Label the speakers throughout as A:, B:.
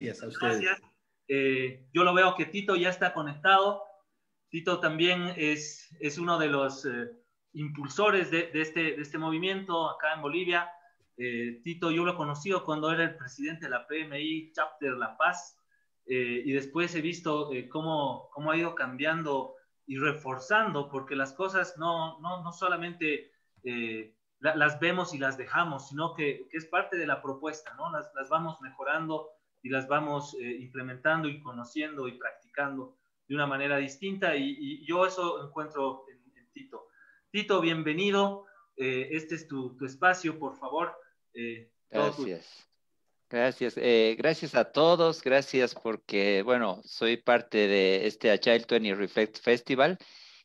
A: Gracias. Eh, yo lo veo que Tito ya está conectado. Tito también es, es uno de los eh, impulsores de, de, este, de, este, movimiento acá en Bolivia. Eh, Tito yo lo conocido cuando era el presidente de la PMI Chapter La Paz y después he visto cómo, cómo, ha ido cambiando y reforzando porque las cosas no, no, no solamente las vemos y las dejamos, sino que, que, es parte de la propuesta, ¿no? Las, las vamos mejorando y las vamos eh, implementando y conociendo y practicando de una manera distinta y, yo eso encuentro en, Tito. Tito, bienvenido. Eh, este es tu, espacio, por favor. Eh, gracias.
B: Gracias. gracias a todos. Gracias porque, bueno, soy parte de este Agile 20 Reflect Festival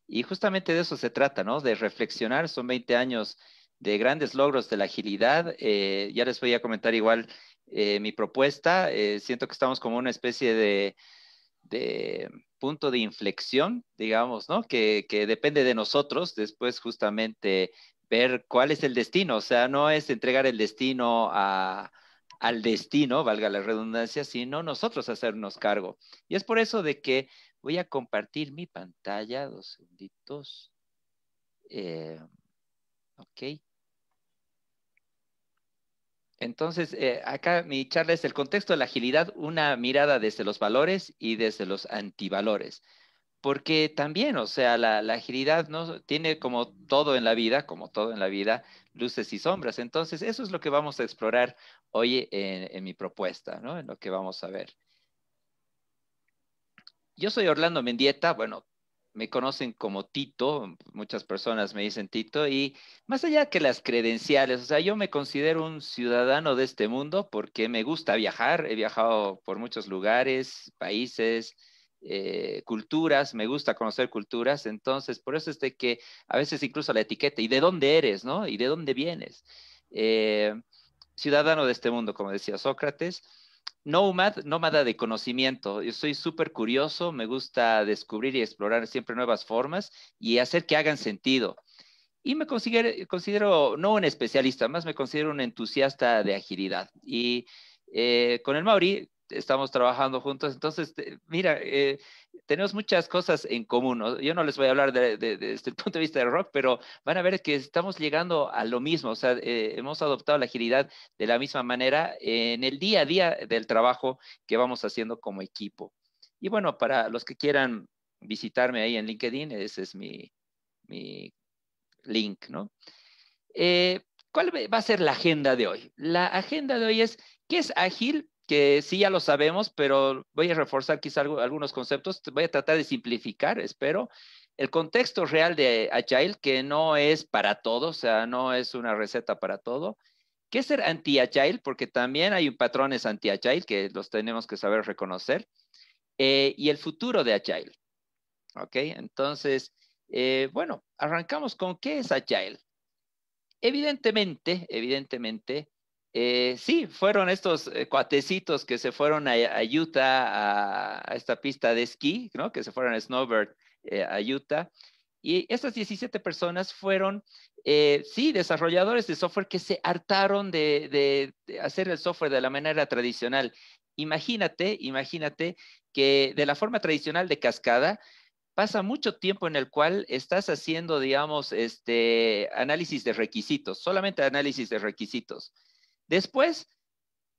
B: y justamente de eso se trata, ¿no? De reflexionar. Son 20 años de grandes logros de la agilidad. ya les voy a comentar igual eh, mi propuesta. Eh, siento que estamos como una especie de, punto de inflexión, digamos, ¿no? Que, depende de nosotros después justamente ver cuál es el destino. O sea, no es entregar el destino al destino, valga la redundancia, sino nosotros hacernos cargo. Y es por eso de que voy a compartir mi pantalla, dos segunditos. Eh, ok. Entonces, eh, acá mi charla es el contexto de la agilidad, una mirada desde los valores y desde los antivalores. Porque también, o sea, la, agilidad ¿no? tiene como todo en la vida, como todo en la vida, luces y sombras. Entonces, eso es lo que vamos a explorar hoy en mi propuesta, ¿no? en lo que vamos a ver. Yo soy Orlando Mendieta, bueno, me conocen como Tito, muchas personas me dicen Tito, y más allá que las credenciales, o sea, yo me considero un ciudadano de este mundo porque me gusta viajar, he viajado por muchos lugares, países, eh, culturas, me gusta conocer culturas, entonces por eso es de que a veces incluso la etiqueta, ¿y de dónde eres, no? ¿Y de dónde vienes? Eh, ciudadano de este mundo, como decía Sócrates, Nomad, nómada de conocimiento. Yo soy súper curioso, me gusta descubrir y explorar siempre nuevas formas y hacer que hagan sentido. Y me considero, no un especialista, más me considero un entusiasta de agilidad. Y eh, con el Mauri estamos trabajando juntos. Entonces, mira, eh, tenemos muchas cosas en común. Yo no les voy a hablar desde el punto de vista de rock, pero van a ver que estamos llegando a lo mismo. O sea, eh, hemos adoptado la agilidad de la misma manera en el día a día del trabajo que vamos haciendo como equipo. Y bueno, para los que quieran visitarme ahí en LinkedIn, ese es mi, mi link, ¿no? Eh, ¿Cuál va a ser la agenda de hoy? La agenda de hoy es, ¿qué es ágil? que sí ya lo sabemos, pero voy a reforzar quizá algunos conceptos, voy a tratar de simplificar, espero. El contexto real de Agile, que no es para todo, o sea, no es una receta para todo. ¿Qué es ser anti-agile? Porque también hay patrones anti-agile que los tenemos que saber reconocer. Eh, y el futuro de Agile. ¿Ok? Entonces, eh, bueno, arrancamos con qué es Agile. Evidentemente, evidentemente, eh, sí, fueron estos eh, cuatecitos que se fueron a, Utah, a, esta pista de esquí, que se fueron a Snowbird, eh, a Utah. Y estas 17 personas fueron, sí, desarrolladores de software que se hartaron de, de, hacer el software de la manera tradicional. Imagínate, imagínate que de la forma tradicional de cascada, pasa mucho tiempo en el cual estás haciendo, digamos, este análisis de requisitos, solamente análisis de requisitos Después,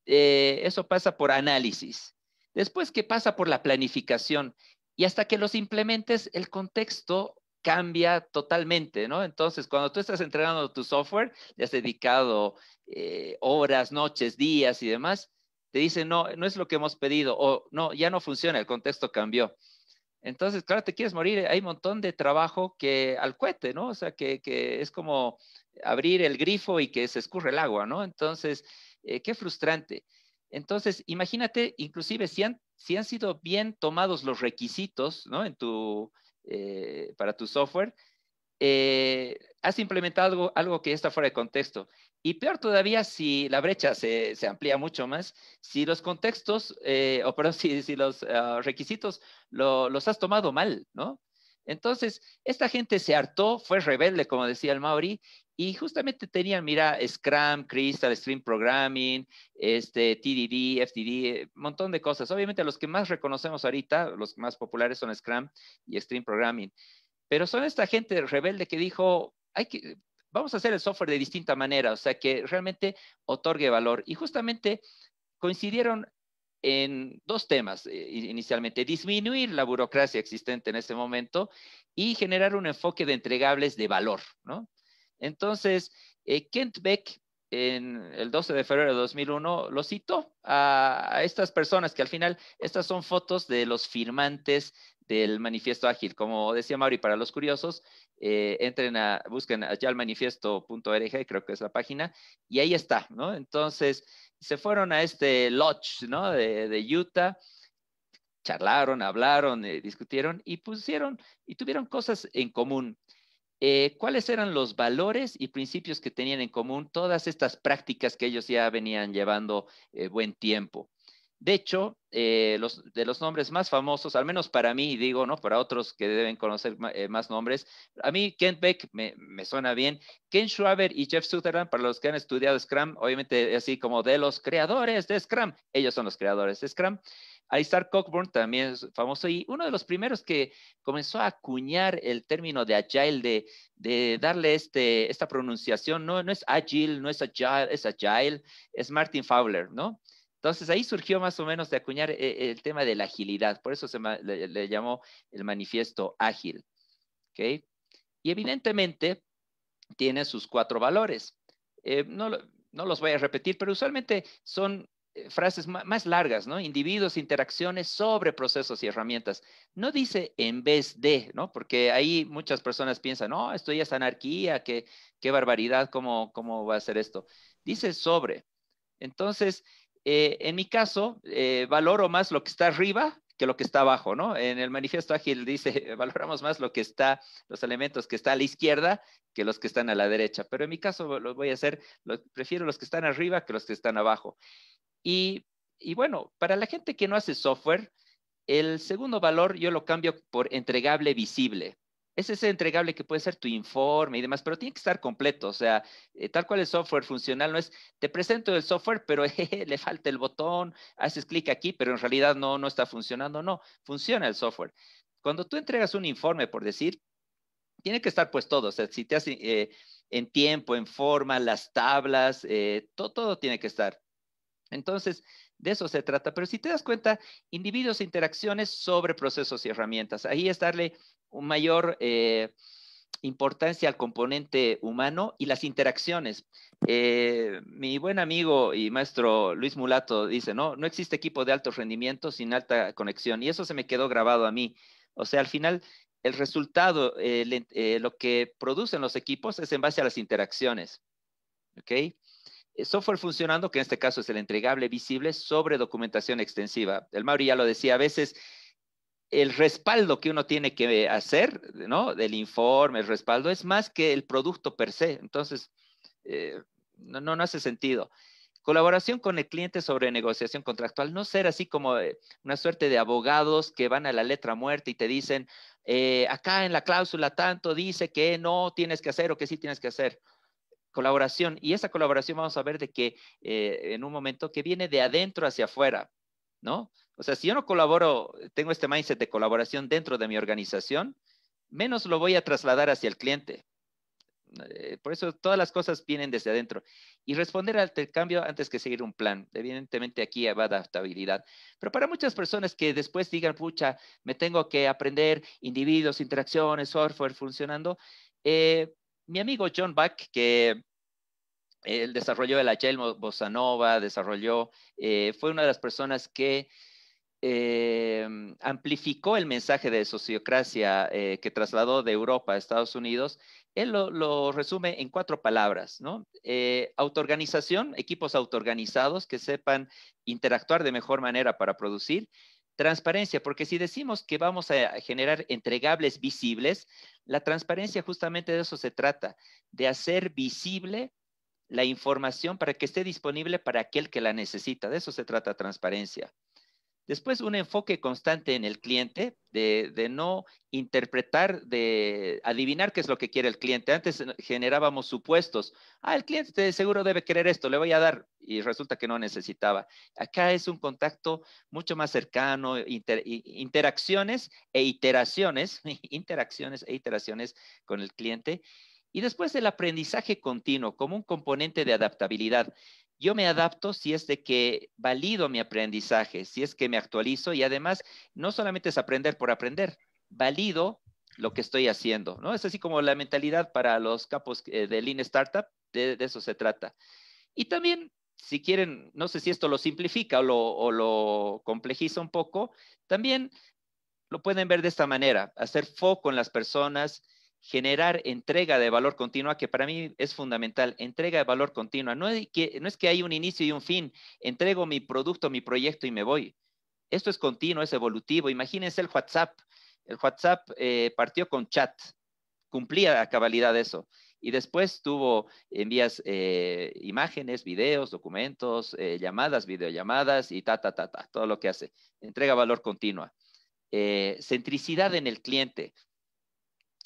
B: eh, eso pasa por análisis. Después que pasa por la planificación y hasta que los implementes, el contexto cambia totalmente, ¿no? Entonces, cuando tú estás entrenando tu software, le has dedicado eh, horas, noches, días y demás, te dicen, no, no es lo que hemos pedido o no, ya no funciona, el contexto cambió. Entonces, claro, te quieres morir, hay un montón de trabajo que al cohete, ¿no? O sea, que, es como abrir el grifo y que se escurre el agua, ¿no? Entonces, eh, qué frustrante. Entonces, imagínate, inclusive si han, sido bien tomados los requisitos, ¿no? En tu, eh, para tu software, eh, has implementado algo, que está fuera de contexto. Y peor todavía si la brecha se, amplía mucho más, si los contextos, eh, o perdón, si, los ah, requisitos los has tomado mal, ¿no? Entonces, esta gente se hartó, fue rebelde, como decía el Maori, y justamente tenían, mira, Scrum, Crystal, Stream Programming, este, TDD, Un montón de cosas. Obviamente los que más reconocemos ahorita, los más populares son Scrum y Stream Programming. Pero son esta gente rebelde que dijo, hay que, vamos a hacer el software de distinta manera, o sea, que realmente otorgue valor. Y justamente coincidieron en dos temas eh, inicialmente, disminuir la burocracia existente en ese momento y generar un enfoque de entregables de valor, Entonces, eh, Kent Beck, en el 12 de febrero de 2001, lo citó a, estas personas que al final, estas son fotos de los firmantes del manifiesto ágil. Como decía Mauri, para los curiosos, eh, entren a, busquen manifiesto.org, creo que es la página, y ahí está, ¿no? Entonces, se fueron a este lodge, ¿no? De, Utah, charlaron, hablaron, eh, discutieron y pusieron y tuvieron cosas en común. Eh, ¿Cuáles eran los valores y principios que tenían en común todas estas prácticas que ellos ya venían llevando buen tiempo? De hecho, eh, los, de los nombres más famosos, al menos para mí, digo, ¿no? Para otros que deben conocer eh, más, nombres, a mí Kent Beck me, suena bien. Ken Schwaber y Jeff Sutherland, para los que han estudiado Scrum, obviamente así como de los creadores de Scrum, ellos son los creadores de Scrum. Aristar Cockburn también es famoso y uno de los primeros que comenzó a acuñar el término de agile, de, darle este, esta pronunciación, no, no es agile, no es agile, es agile, es Martin Fowler, ¿no? Entonces ahí surgió más o menos de acuñar eh, el tema de la agilidad, por eso se le, llamó el manifiesto ágil. ¿okay? Y evidentemente tiene sus cuatro valores. Eh, no, los voy a repetir, pero usualmente son eh, frases más largas, ¿no? Individuos, interacciones sobre procesos y herramientas. No dice en vez de, ¿no? Porque ahí muchas personas piensan, no, esto ya es anarquía, qué, qué barbaridad, ¿cómo, cómo va a ser esto. Dice sobre. Entonces, eh, en mi caso, eh, valoro más lo que está arriba que lo que está abajo, ¿no? En el manifiesto ágil dice, valoramos más lo que está, los elementos que están a la izquierda que los que están a la derecha, pero en mi caso lo voy a hacer, prefiero los que están arriba que los que están abajo. y bueno, para la gente que no hace software, el segundo valor yo lo cambio por entregable visible es ese entregable que puede ser tu informe y demás, pero tiene que estar completo, o sea, eh, tal cual el software funcional no es, te presento el software, pero le falta el botón, haces clic aquí, pero en realidad no, no está funcionando, no, funciona el software. Cuando tú entregas un informe, por decir, tiene que estar pues todo, o sea, si te hace eh, en tiempo, en forma, las tablas, eh, todo, todo tiene que estar. Entonces, de eso se trata. Pero si te das cuenta, individuos e interacciones sobre procesos y herramientas. Ahí es darle un mayor eh, importancia al componente humano y las interacciones. Eh, mi buen amigo y maestro Luis Mulato dice, no, no existe equipo de alto rendimiento sin alta conexión. Y eso se me quedó grabado a mí. O sea, al final, el resultado, eh, lo que producen los equipos es en base a las interacciones. ¿Ok? Eh, software funcionando, que en este caso es el entregable visible sobre documentación extensiva. El Mauri ya lo decía, a veces el respaldo que uno tiene que hacer, ¿no? Del informe, el respaldo, es más que el producto per se. Entonces, eh, no, no, hace sentido. Colaboración con el cliente sobre negociación contractual, no ser así como eh, una suerte de abogados que van a la letra muerta y te dicen, acá en la cláusula tanto dice que no tienes que hacer o que sí tienes que hacer colaboración. Y esa colaboración vamos a ver de que eh, en un momento que viene de adentro hacia afuera, ¿no? O sea, si yo no colaboro, tengo este mindset de colaboración dentro de mi organización, menos lo voy a trasladar hacia el cliente. Eh, por eso todas las cosas vienen desde adentro. Y responder al cambio antes que seguir un plan. Evidentemente aquí va adaptabilidad. Pero para muchas personas que después digan, pucha, me tengo que aprender individuos, interacciones, software funcionando, eh, mi amigo John Back, que eh, el desarrolló el la Bossa Nova, desarrolló, eh, fue una de las personas que eh, amplificó el mensaje de sociocracia que trasladó de Europa a Estados Unidos. Él lo, resume en cuatro palabras, autoorganización, equipos autoorganizados que sepan interactuar de mejor manera para producir, Transparencia, porque si decimos que vamos a generar entregables visibles, la transparencia justamente de eso se trata, de hacer visible la información para que esté disponible para aquel que la necesita. De eso se trata transparencia. Después, un enfoque constante en el cliente, de, no interpretar, de adivinar qué es lo que quiere el cliente. Antes eh, generábamos supuestos. Ah, el cliente seguro debe querer esto, le voy a dar. Y resulta que no necesitaba. Acá es un contacto mucho más cercano, interacciones e iteraciones, interacciones e iteraciones con el cliente. Y después el aprendizaje continuo como un componente de adaptabilidad yo me adapto si es de que valido mi aprendizaje, si es que me actualizo y además no solamente es aprender por aprender, valido lo que estoy haciendo, ¿no? Es así como la mentalidad para los capos eh, de Lean Startup, de, eso se trata. Y también, si quieren, no sé si esto lo simplifica o lo, o lo complejiza un poco, también lo pueden ver de esta manera, hacer foco en las personas, generar entrega de valor continua, que para mí es fundamental, entrega de valor continua. No es que, no es que hay un inicio y un fin, entrego mi producto, mi proyecto y me voy. Esto es continuo, es evolutivo. Imagínense el WhatsApp. El WhatsApp eh, partió con chat, cumplía a cabalidad de eso. Y después tuvo, envías eh, imágenes, videos, documentos, eh, llamadas, videollamadas y ta, ta, ta, ta, todo lo que hace. Entrega valor continua. centricidad en el cliente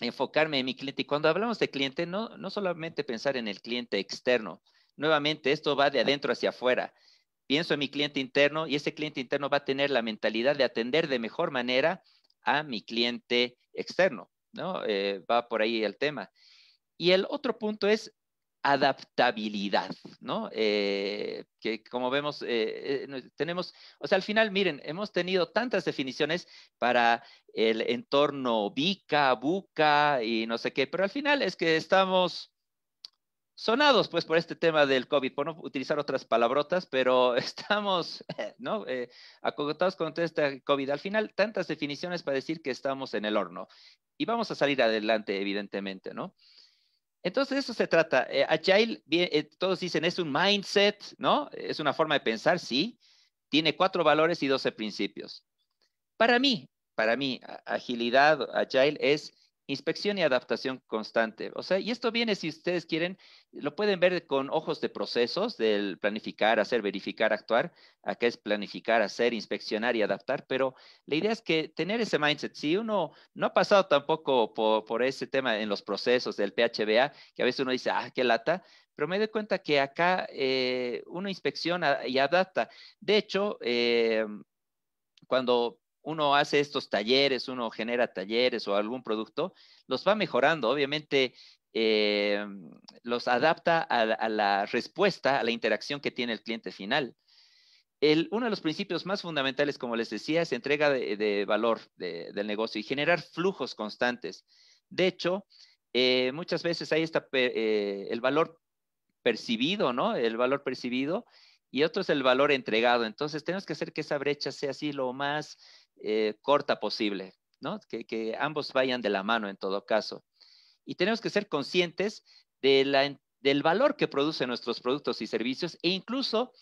B: enfocarme en mi cliente. Y cuando hablamos de cliente, no, no solamente pensar en el cliente externo. Nuevamente, esto va de adentro hacia afuera. Pienso en mi cliente interno y ese cliente interno va a tener la mentalidad de atender de mejor manera a mi cliente externo, ¿no? Eh, va por ahí el tema. Y el otro punto es adaptabilidad, ¿no? Eh, que como vemos, eh, eh, tenemos, o sea, al final, miren, hemos tenido tantas definiciones para el entorno bica, buca y no sé qué, pero al final es que estamos sonados, pues, por este tema del COVID, por no utilizar otras palabrotas, pero estamos, ¿no? acogotados con este COVID. Al final, tantas definiciones para decir que estamos en el horno y vamos a salir adelante, evidentemente, ¿no? Entonces, eso se trata. Eh, agile, eh, todos dicen, es un mindset, ¿no? Es una forma de pensar, sí. Tiene cuatro valores y doce principios. Para mí, para mí, agilidad, Agile es Inspección y adaptación constante. O sea, y esto viene, si ustedes quieren, lo pueden ver con ojos de procesos, del planificar, hacer, verificar, actuar. Acá es planificar, hacer, inspeccionar y adaptar, pero la idea es que tener ese mindset. Si uno no ha pasado tampoco por, ese tema en los procesos del PHBA, que a veces uno dice, ah, qué lata, pero me doy cuenta que acá eh, uno inspecciona y adapta. De hecho, eh, cuando uno hace estos talleres, uno genera talleres o algún producto, los va mejorando. Obviamente eh, los adapta a, la respuesta, a la interacción que tiene el cliente final. uno de los principios más fundamentales, como les decía, es entrega de, valor del negocio y generar flujos constantes. De hecho, eh, muchas veces ahí está eh, el valor percibido, ¿no? El valor percibido y otro es el valor entregado. Entonces, tenemos que hacer que esa brecha sea así lo más eh, corta posible, ¿no? Que, ambos vayan de la mano en todo caso. Y tenemos que ser conscientes de del valor que producen nuestros productos y servicios e incluso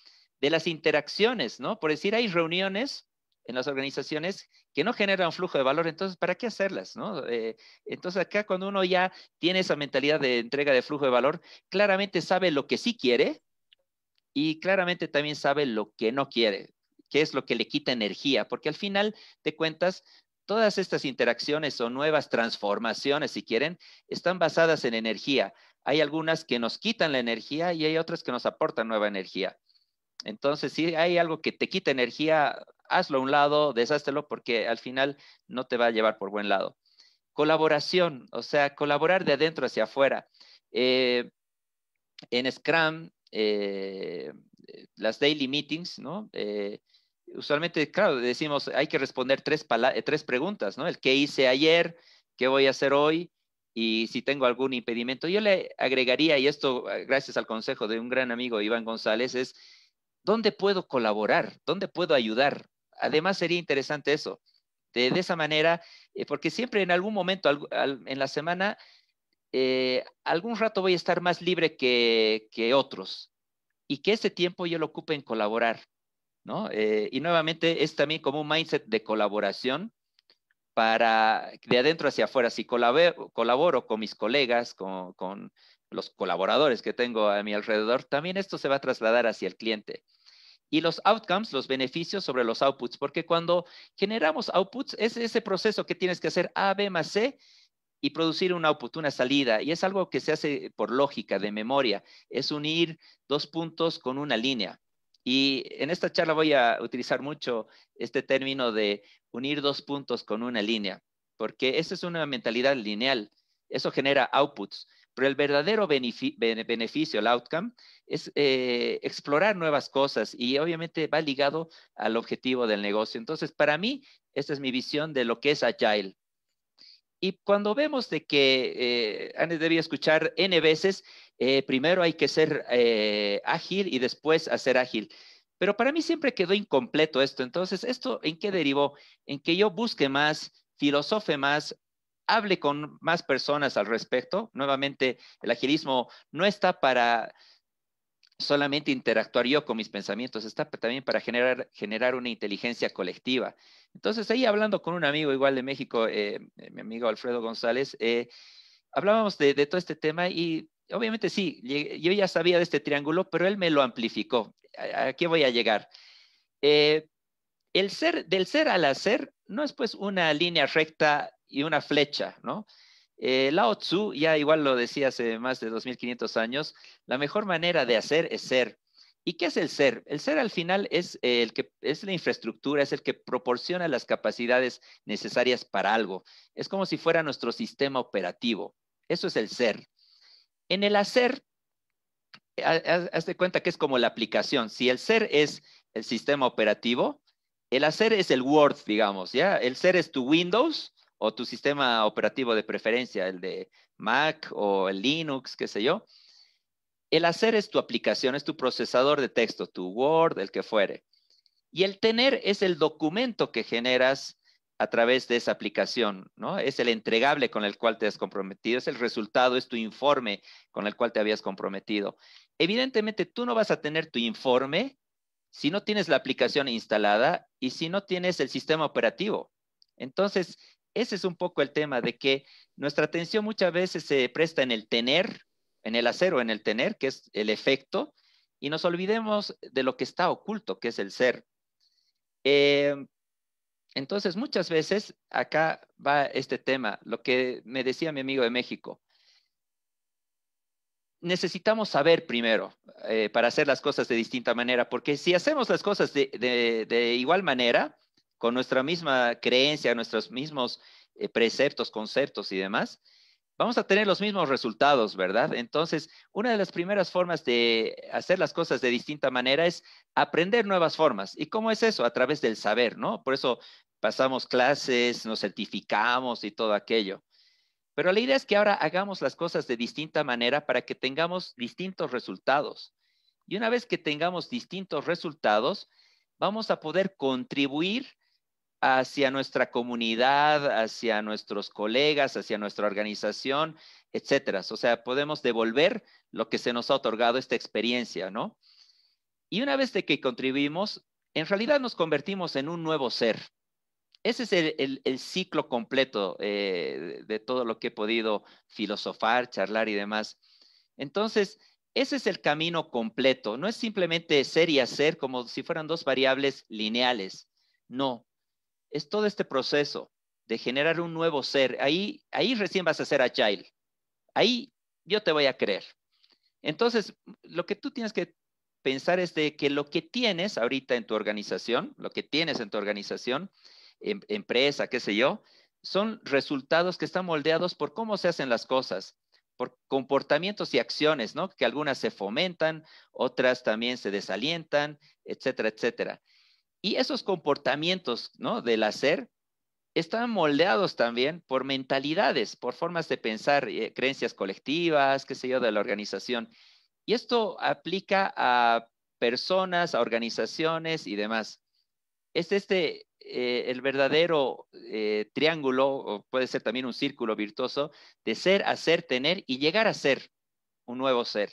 B: de las interacciones, ¿no? Por decir, hay reuniones en las organizaciones que no generan flujo de valor, entonces, ¿para qué hacerlas? No? Eh, entonces, acá cuando uno ya tiene esa mentalidad de entrega de flujo de valor, claramente sabe lo que sí quiere y claramente también sabe lo que no quiere, qué es lo que le quita energía, porque al final de cuentas, todas estas interacciones o nuevas transformaciones, si quieren, están basadas en energía. Hay algunas que nos quitan la energía y hay otras que nos aportan nueva energía. Entonces, si hay algo que te quita energía, hazlo a un lado, deshástelo porque al final no te va a llevar por buen lado. Colaboración, o sea, colaborar de adentro hacia afuera. Eh, en Scrum eh, eh, las daily meetings, ¿no? Eh, usualmente, claro, decimos, hay que responder tres, tres preguntas, ¿no? El qué hice ayer, qué voy a hacer hoy y si tengo algún impedimento. Yo le agregaría, y esto gracias al consejo de un gran amigo, Iván González, es, ¿dónde puedo colaborar? ¿Dónde puedo ayudar? Además, sería interesante eso. De, esa manera, porque siempre en algún momento en la semana eh, algún rato voy a estar más libre que, otros y que ese tiempo yo lo ocupe en colaborar, ¿no? Eh, y nuevamente es también como un mindset de colaboración para de adentro hacia afuera. Si colaboro, con mis colegas, con, con, los colaboradores que tengo a mi alrededor, también esto se va a trasladar hacia el cliente. Y los outcomes, los beneficios sobre los outputs, porque cuando generamos outputs es ese proceso que tienes que hacer A, B más C y producir una output, una salida. Y es algo que se hace por lógica, de memoria. Es unir dos puntos con una línea. Y en esta charla voy a utilizar mucho este término de unir dos puntos con una línea, porque esa es una mentalidad lineal. Eso genera outputs. Pero el verdadero beneficio, el outcome, es eh, explorar nuevas cosas y obviamente va ligado al objetivo del negocio. Entonces, para mí, esta es mi visión de lo que es Agile. Y cuando vemos de que eh, debía escuchar N veces, eh, primero hay que ser eh, ágil y después hacer ágil. Pero para mí siempre quedó incompleto esto. Entonces, ¿esto en qué derivó? En que yo busque más, filosofe más, hable con más personas al respecto. Nuevamente, el agilismo no está para solamente interactuar yo con mis pensamientos, está también para generar, generar una inteligencia colectiva. Entonces, ahí hablando con un amigo igual de México, eh, eh, mi amigo Alfredo González, eh, hablábamos de, todo este tema y obviamente sí, yo ya sabía de este triángulo, pero él me lo amplificó. ¿A, qué voy a llegar? el ser, del ser al hacer no es pues una línea recta y una flecha, ¿no? Eh, Lao Tzu ya igual lo decía hace más de 2500 años, la mejor manera de hacer es ser. ¿Y qué es el ser? El ser al final es eh, el que es la infraestructura, es el que proporciona las capacidades necesarias para algo. Es como si fuera nuestro sistema operativo. Eso es el ser. En el hacer, hazte cuenta que es como la aplicación. Si el ser es el sistema operativo, el hacer es el Word, digamos, ¿ya? El ser es tu Windows o tu sistema operativo de preferencia, el de Mac o el Linux, qué sé yo. El hacer es tu aplicación, es tu procesador de texto, tu Word, el que fuere. Y el tener es el documento que generas a través de esa aplicación, ¿no? Es el entregable con el cual te has comprometido, es el resultado, es tu informe con el cual te habías comprometido. Evidentemente, tú no vas a tener tu informe si no tienes la aplicación instalada y si no tienes el sistema operativo. Entonces, ese es un poco el tema de que nuestra atención muchas veces se presta en el tener, en el hacer o en el tener, que es el efecto, y nos olvidemos de lo que está oculto, que es el ser. Em, entonces, muchas veces acá va este tema, lo que me decía mi amigo de México. Necesitamos saber primero eh, para hacer las cosas de distinta manera, porque si hacemos las cosas de igual manera, con nuestra misma creencia, nuestros mismos eh, preceptos, conceptos y demás, vamos a tener los mismos resultados, ¿verdad? Entonces, una de las primeras formas de hacer las cosas de distinta manera es aprender nuevas formas. ¿Y cómo es eso? A través del saber, ¿no? Por eso pasamos clases, nos certificamos y todo aquello. Pero la idea es que ahora hagamos las cosas de distinta manera para que tengamos distintos resultados. Y una vez que tengamos distintos resultados, vamos a poder contribuir hacia nuestra comunidad, hacia nuestros colegas, hacia nuestra organización, etcétera. O sea, podemos devolver lo que se nos ha otorgado esta experiencia, ¿no? Y una vez de que contribuimos, en realidad nos convertimos en un nuevo ser. Ese es el, ciclo completo eh, de todo lo que he podido filosofar, charlar y demás. Entonces, ese es el camino completo. No es simplemente ser y hacer como si fueran dos variables lineales. No, es todo este proceso de generar un nuevo ser. Ahí, ahí recién vas a ser agile. Ahí yo te voy a creer. Entonces, lo que tú tienes que pensar es de que lo que tienes ahorita en tu organización, lo que tienes en tu organización, em, empresa, qué sé yo, son resultados que están moldeados por cómo se hacen las cosas, por comportamientos y acciones, ¿no? Que algunas se fomentan, otras también se desalientan, etcétera, etcétera. Y esos comportamientos ¿no? del hacer están moldeados también por mentalidades, por formas de pensar, eh, creencias colectivas, qué sé yo, de la organización. Y esto aplica a personas, a organizaciones y demás. Es este eh, el verdadero eh, triángulo, o puede ser también un círculo virtuoso, de ser, hacer, tener y llegar a ser un nuevo ser.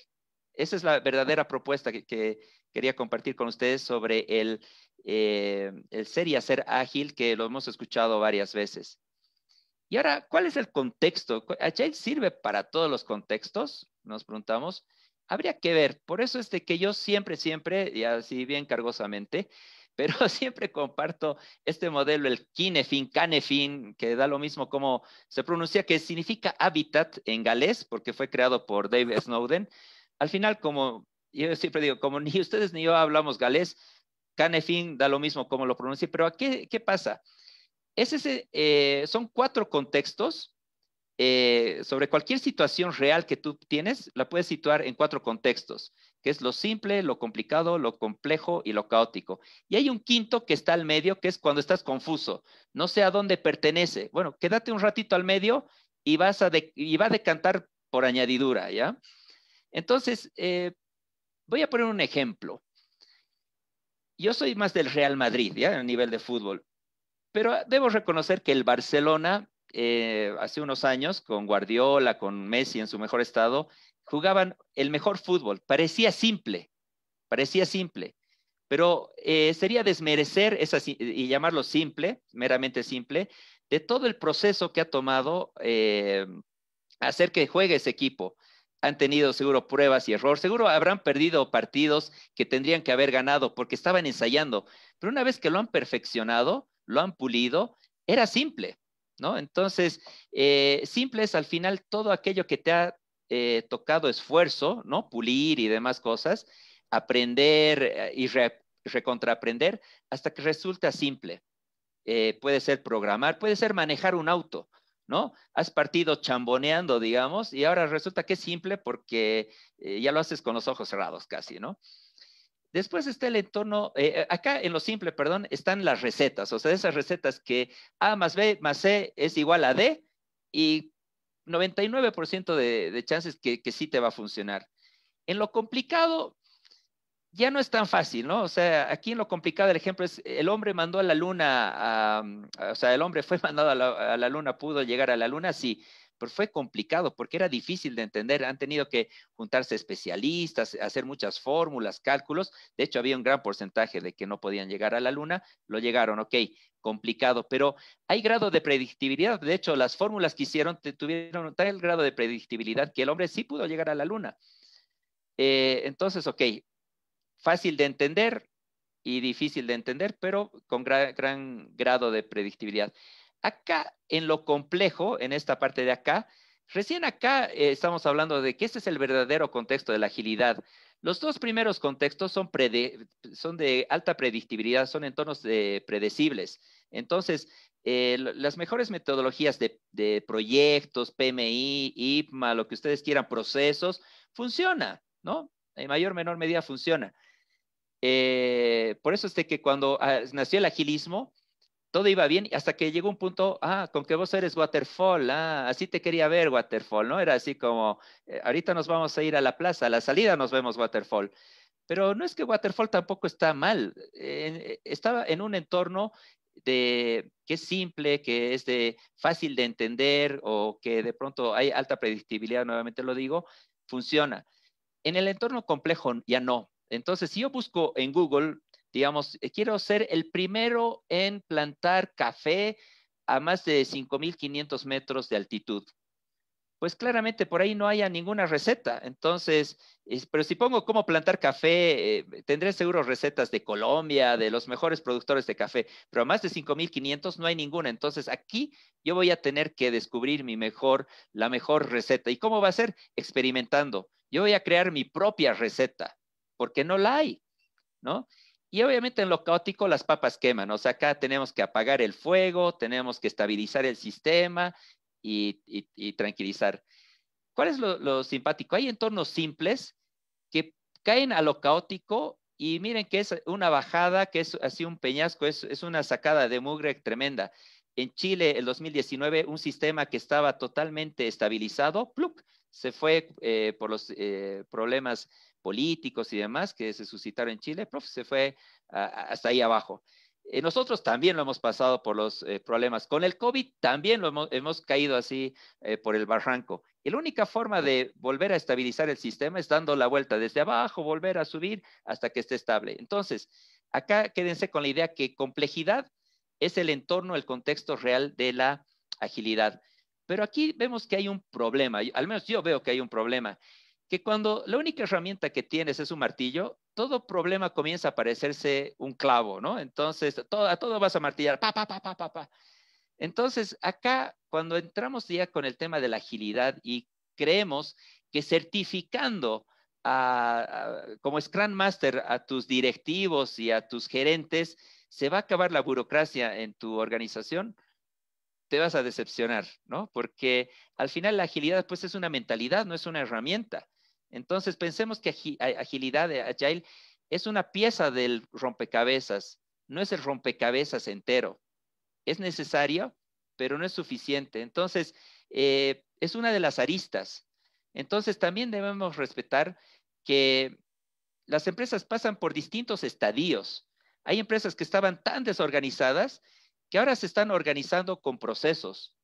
B: Esa es la verdadera propuesta que quería compartir con ustedes sobre eh, el, ser y hacer ágil que lo hemos escuchado varias veces. Y ahora, ¿cuál es el contexto? ¿Agile sirve para todos los contextos? Nos preguntamos. Habría que ver. Por eso es que yo siempre, siempre, y así bien cargosamente, pero siempre comparto este modelo, el kinefin, canefin, que da lo mismo como se pronuncia, que significa hábitat en galés, porque fue creado por David Snowden. Al final, como yo siempre digo, como ni ustedes ni yo hablamos galés, Canefin da lo mismo como lo pronuncie, pero ¿a qué, pasa? ese, eh, son cuatro contextos. Eh, sobre cualquier situación real que tú tienes, la puedes situar en cuatro contextos, que es lo simple, lo complicado, lo complejo y lo caótico. Y hay un quinto que está al medio, que es cuando estás confuso, no sé a dónde pertenece. Bueno, quédate un ratito al medio y, vas a va a decantar por añadidura, ¿ya? Entonces, eh, Voy a poner un ejemplo. Yo soy más del Real Madrid, ¿ya? A nivel de fútbol. Pero debo reconocer que el Barcelona, eh, hace unos años, con Guardiola, con Messi en su mejor estado, jugaban el mejor fútbol. Parecía simple, parecía simple. Pero eh, sería desmerecer y llamarlo simple, meramente simple, de todo el proceso que ha tomado eh, hacer que juegue ese equipo han tenido seguro pruebas y error, seguro habrán perdido partidos que tendrían que haber ganado porque estaban ensayando, pero una vez que lo han perfeccionado, lo han pulido, era simple, ¿no? Entonces, eh, simple es al final todo aquello que te ha eh, tocado esfuerzo, ¿no? Pulir y demás cosas, aprender eh, y recontraprender, hasta que resulta simple. puede ser programar, puede ser manejar un auto. ¿no? Has partido chamboneando, digamos, y ahora resulta que es simple porque eh, ya lo haces con los ojos cerrados casi, ¿no? Después está el entorno, eh, eh, acá en lo simple, perdón, están las recetas, o sea, esas recetas que A más B más C es igual a D y 99% de, de chances que, que sí te va a funcionar. En lo complicado, ya no es tan fácil, ¿no? O sea, aquí en lo complicado del ejemplo es, el hombre mandó a la luna, o sea, el hombre fue mandado a la, luna, pudo llegar a la luna, sí, pero fue complicado porque era difícil de entender, han tenido que juntarse especialistas, hacer muchas fórmulas, cálculos, de hecho había un gran porcentaje de que no podían llegar a la luna, lo llegaron, ok, complicado, pero hay grado de predictibilidad, de hecho las fórmulas que hicieron tuvieron tal grado de predictibilidad que el hombre sí pudo llegar a la luna. Eh, entonces, ok, fácil de entender y difícil de entender, pero con gran, grado de predictibilidad. Acá, en lo complejo, en esta parte de acá, recién acá eh, estamos hablando de que este es el verdadero contexto de la agilidad. Los dos primeros contextos son, son de alta predictibilidad, son entornos de eh, predecibles. Entonces, eh, las mejores metodologías de, de, proyectos, PMI, IPMA, lo que ustedes quieran, procesos, funciona, ¿no? En mayor o menor medida funciona. Eh, por eso es que cuando ah, nació el agilismo, todo iba bien hasta que llegó un punto, ah, con que vos eres waterfall, ah, así te quería ver waterfall, ¿no? Era así como, eh, ahorita nos vamos a ir a la plaza, a la salida nos vemos waterfall. Pero no es que waterfall tampoco está mal, eh, estaba en un entorno de que es simple, que es de fácil de entender o que de pronto hay alta predictibilidad, nuevamente lo digo, funciona. En el entorno complejo ya no, entonces, si yo busco en Google, digamos, eh, quiero ser el primero en plantar café a más de 5.500 metros de altitud. Pues claramente por ahí no haya ninguna receta. Entonces, pero si pongo cómo plantar café, eh, tendré seguro recetas de Colombia, de los mejores productores de café, pero a más de 5.500 no hay ninguna. Entonces, aquí yo voy a tener que descubrir mi mejor, la mejor receta. ¿Y cómo va a ser? Experimentando. Yo voy a crear mi propia receta porque no la hay, ¿no? Y obviamente en lo caótico las papas queman, o sea, acá tenemos que apagar el fuego, tenemos que estabilizar el sistema y, tranquilizar. ¿Cuál es lo, simpático? Hay entornos simples que caen a lo caótico y miren que es una bajada, que es así un peñasco, es, una sacada de mugre tremenda. En Chile, en 2019, un sistema que estaba totalmente estabilizado, ¡plup! se fue eh, por los eh, problemas políticos y demás que se suscitaron en Chile, prof, se fue hasta ahí abajo. Eh, nosotros también lo hemos pasado por los eh, problemas. Con el COVID también lo hemos, caído así eh, por el barranco. Y la única forma de volver a estabilizar el sistema es dando la vuelta desde abajo, volver a subir hasta que esté estable. Entonces, acá quédense con la idea que complejidad es el entorno, el contexto real de la agilidad. Pero aquí vemos que hay un problema, al menos yo veo que hay un problema, que cuando la única herramienta que tienes es un martillo, todo problema comienza a parecerse un clavo, ¿no? Entonces, todo, a todo vas a martillar, pa, pa, pa, pa, pa, pa. Entonces, acá, cuando entramos ya con el tema de la agilidad y creemos que certificando a, como Scrum Master a tus directivos y a tus gerentes, se va a acabar la burocracia en tu organización, te vas a decepcionar, ¿no? Porque al final la agilidad pues es una mentalidad, no es una herramienta. Entonces, pensemos que agilidad de eh, Agile es una pieza del rompecabezas, no es el rompecabezas entero. Es necesario, pero no es suficiente. Entonces, eh, es una de las aristas. Entonces, también debemos respetar que las empresas pasan por distintos estadios. Hay empresas que estaban tan desorganizadas que ahora se están organizando con procesos.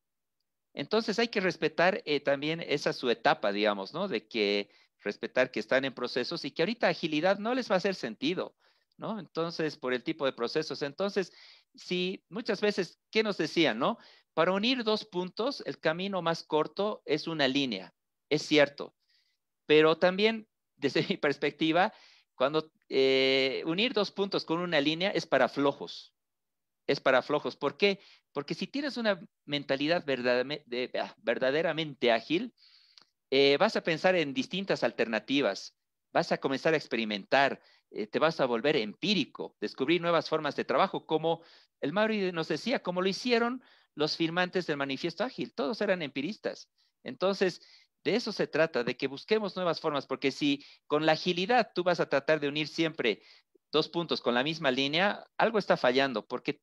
B: Entonces hay que respetar eh, también esa su etapa, digamos, ¿no? De que respetar que están en procesos y que ahorita agilidad no les va a hacer sentido, ¿no? Entonces, por el tipo de procesos. Entonces, si muchas veces, ¿qué nos decían, no? Para unir dos puntos, el camino más corto es una línea, es cierto, pero también, desde mi perspectiva, cuando eh, unir dos puntos con una línea es para flojos, es para flojos. ¿Por qué? Porque si tienes una mentalidad ah, verdaderamente ágil, eh, vas a pensar en distintas alternativas, vas a comenzar a experimentar, eh, te vas a volver empírico, descubrir nuevas formas de trabajo, como el Mauri nos decía, como lo hicieron los firmantes del manifiesto ágil, todos eran empiristas. Entonces, de eso se trata, de que busquemos nuevas formas, porque si con la agilidad tú vas a tratar de unir siempre dos puntos con la misma línea, algo está fallando, porque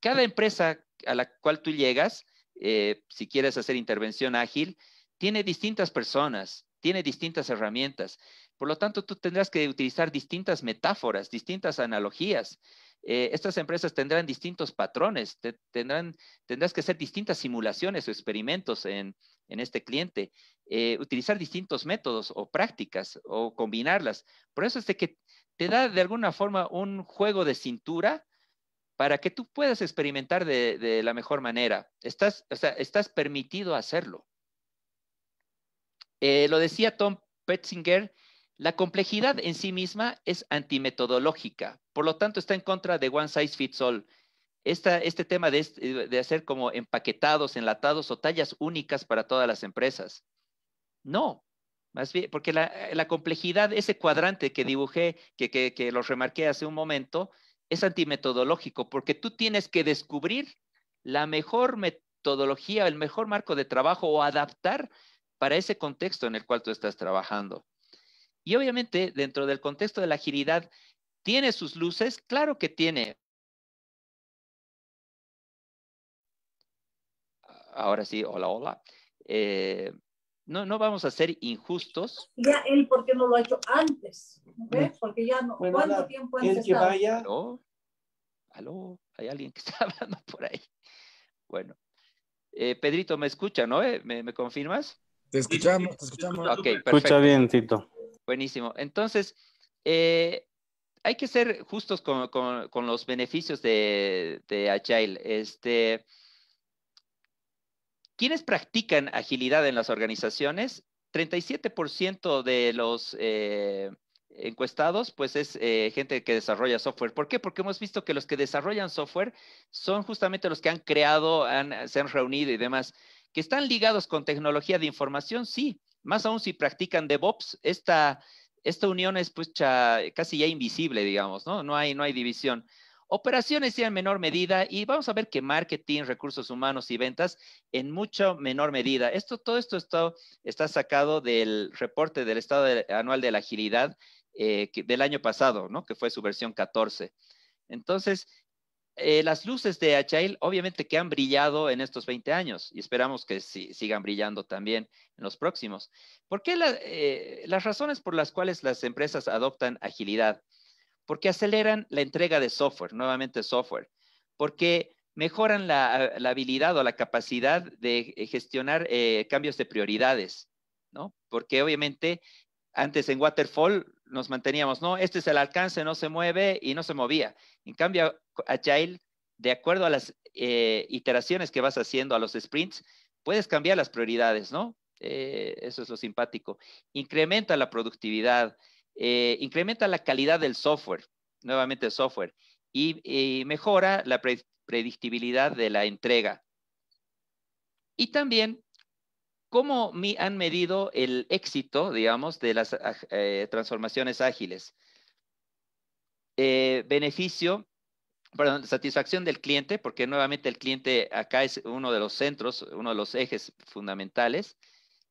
B: cada empresa a la cual tú llegas, eh, si quieres hacer intervención ágil, tiene distintas personas, tiene distintas herramientas. Por lo tanto, tú tendrás que utilizar distintas metáforas, distintas analogías. Eh, estas empresas tendrán distintos patrones, tendrán, tendrás que hacer distintas simulaciones o experimentos en, este cliente, eh, utilizar distintos métodos o prácticas o combinarlas. Por eso es de que te da de alguna forma un juego de cintura para que tú puedas experimentar de, la mejor manera. Estás, estás permitido hacerlo. Eh, lo decía Tom Petzinger, la complejidad en sí misma es antimetodológica, por lo tanto está en contra de one size fits all. este tema de, hacer como empaquetados, enlatados o tallas únicas para todas las empresas. No, más bien, porque la, complejidad, ese cuadrante que dibujé, que, que, los remarqué hace un momento, es antimetodológico, porque tú tienes que descubrir la mejor metodología, el mejor marco de trabajo o adaptar para ese contexto en el cual tú estás trabajando. Y obviamente, dentro del contexto de la agilidad, ¿tiene sus luces? Claro que tiene. Ahora sí, hola, hola. Eh, no, no vamos a ser injustos.
A: Ya él, ¿por qué no lo ha hecho antes? Porque
B: ya no. ¿Cuánto tiempo antes? ¿Aló? ¿Aló? Hay alguien que está hablando por ahí. Bueno. Eh, Pedrito, ¿me escucha, no? Eh, ¿Me confirmas? Te escuchamos, te escuchamos. Ok, perfecto. Escucha bien, Tito. Buenísimo. Entonces, eh, hay que ser justos con, los beneficios de, Agile. Este, ¿Quiénes practican agilidad en las organizaciones? 37% de los eh, encuestados, pues es eh, gente que desarrolla software. ¿Por qué? Porque hemos visto que los que desarrollan software son justamente los que han creado, se han reunido y demás que están ligados con tecnología de información, sí, más aún si practican DevOps, esta, esta unión es pues, casi ya invisible, digamos, ¿no? No hay, no hay división. Operaciones sí en menor medida y vamos a ver que marketing, recursos humanos y ventas en mucho menor medida. Esto, todo esto está, está sacado del reporte del Estado Anual de la Agilidad eh, del año pasado, ¿no? que fue su versión 14. Entonces, eh, las luces de Agile obviamente que han brillado en estos 20 años y esperamos que sigan brillando también en los próximos. ¿Por qué eh, las razones por las cuales las empresas adoptan agilidad? Porque aceleran la entrega de software, nuevamente software, porque mejoran la, habilidad o la capacidad de eh, gestionar cambios de prioridades, ¿no? Porque obviamente antes en Waterfall nos manteníamos, no, este es el alcance, no se mueve y no se movía. En cambio, Agile, de acuerdo a las eh, iteraciones que vas haciendo, a los sprints, puedes cambiar las prioridades, ¿no? Eh, eso es lo simpático. Incrementa la productividad, eh, incrementa la calidad del software, nuevamente el software, y, mejora la predictibilidad de la entrega. Y también, ¿cómo me han medido el éxito, digamos, de las transformaciones ágiles? beneficio perdón, satisfacción del cliente, porque nuevamente el cliente acá es uno de los centros, uno de los ejes fundamentales,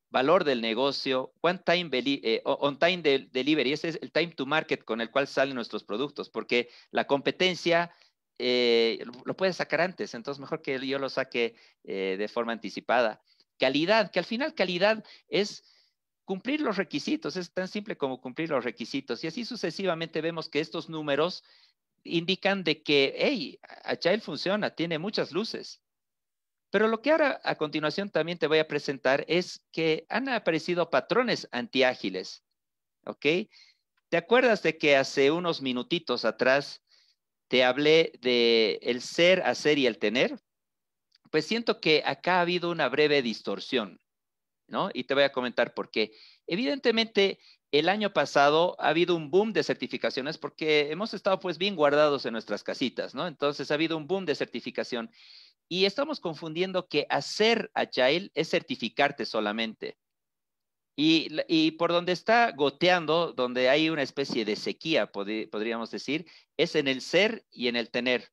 B: valor del negocio, eh, on time delivery, ese es el time to market con el cual salen nuestros productos, porque la competencia eh, lo puede sacar antes, entonces mejor que yo lo saque eh, de forma anticipada. Calidad, que al final calidad es cumplir los requisitos, es tan simple como cumplir los requisitos y así sucesivamente vemos que estos números indican de que, hey, Agile funciona, tiene muchas luces. Pero lo que ahora a continuación también te voy a presentar es que han aparecido patrones antiágiles, ¿ok? ¿Te acuerdas de que hace unos minutitos atrás te hablé de el ser, hacer y el tener? Pues siento que acá ha habido una breve distorsión. ¿no? Y te voy a comentar por qué. Evidentemente, el año pasado ha habido un boom de certificaciones porque hemos estado pues bien guardados en nuestras casitas, ¿no? Entonces ha habido un boom de certificación y estamos confundiendo que hacer agile es certificarte solamente. Y, y por donde está goteando, donde hay una especie de sequía, podríamos decir, es en el ser y en el tener.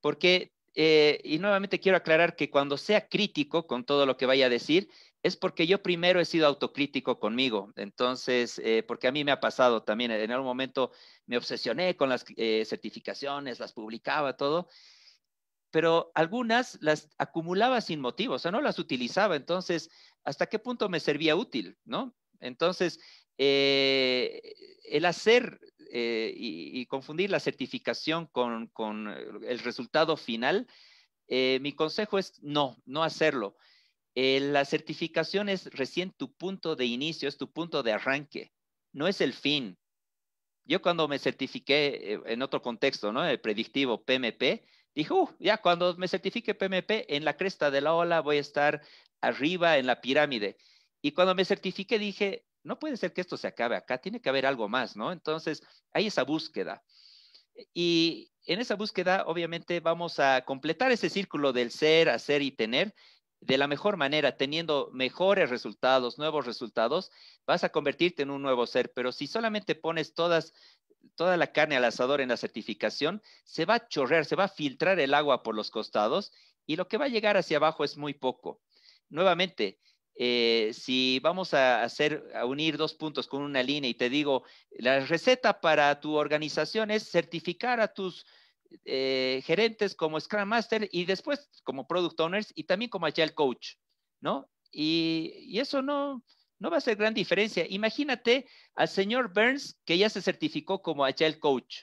B: Porque, eh, y nuevamente quiero aclarar que cuando sea crítico con todo lo que vaya a decir, es porque yo primero he sido autocrítico conmigo. Entonces, eh, porque a mí me ha pasado también, en algún momento me obsesioné con las eh, certificaciones, las publicaba, todo, pero algunas las acumulaba sin motivo, o sea, no las utilizaba. Entonces, ¿hasta qué punto me servía útil? ¿No? Entonces, eh, el hacer y, confundir la certificación con el resultado final, mi consejo es no, no hacerlo eh, la certificación es recién tu punto de inicio, es tu punto de arranque, no es el fin. Yo cuando me certifiqué eh, en otro contexto, ¿no? El predictivo PMP, dije, uh, ya cuando me certifique PMP, en la cresta de la ola voy a estar arriba en la pirámide. Y cuando me certifiqué dije, no puede ser que esto se acabe acá, tiene que haber algo más, ¿no? Entonces, hay esa búsqueda. Y en esa búsqueda, obviamente, vamos a completar ese círculo del ser, hacer y tener de la mejor manera, teniendo mejores resultados, nuevos resultados, vas a convertirte en un nuevo ser. Pero si solamente pones todas, toda la carne al asador en la certificación, se va a chorrear, se va a filtrar el agua por los costados y lo que va a llegar hacia abajo es muy poco. Nuevamente, eh, si vamos a hacer a unir dos puntos con una línea y te digo la receta para tu organización es certificar a tus eh, gerentes, como Scrum Master y después como Product Owners y también como Agile Coach, ¿no? Y, eso no, no va a ser gran diferencia. Imagínate al señor Burns que ya se certificó como Agile Coach.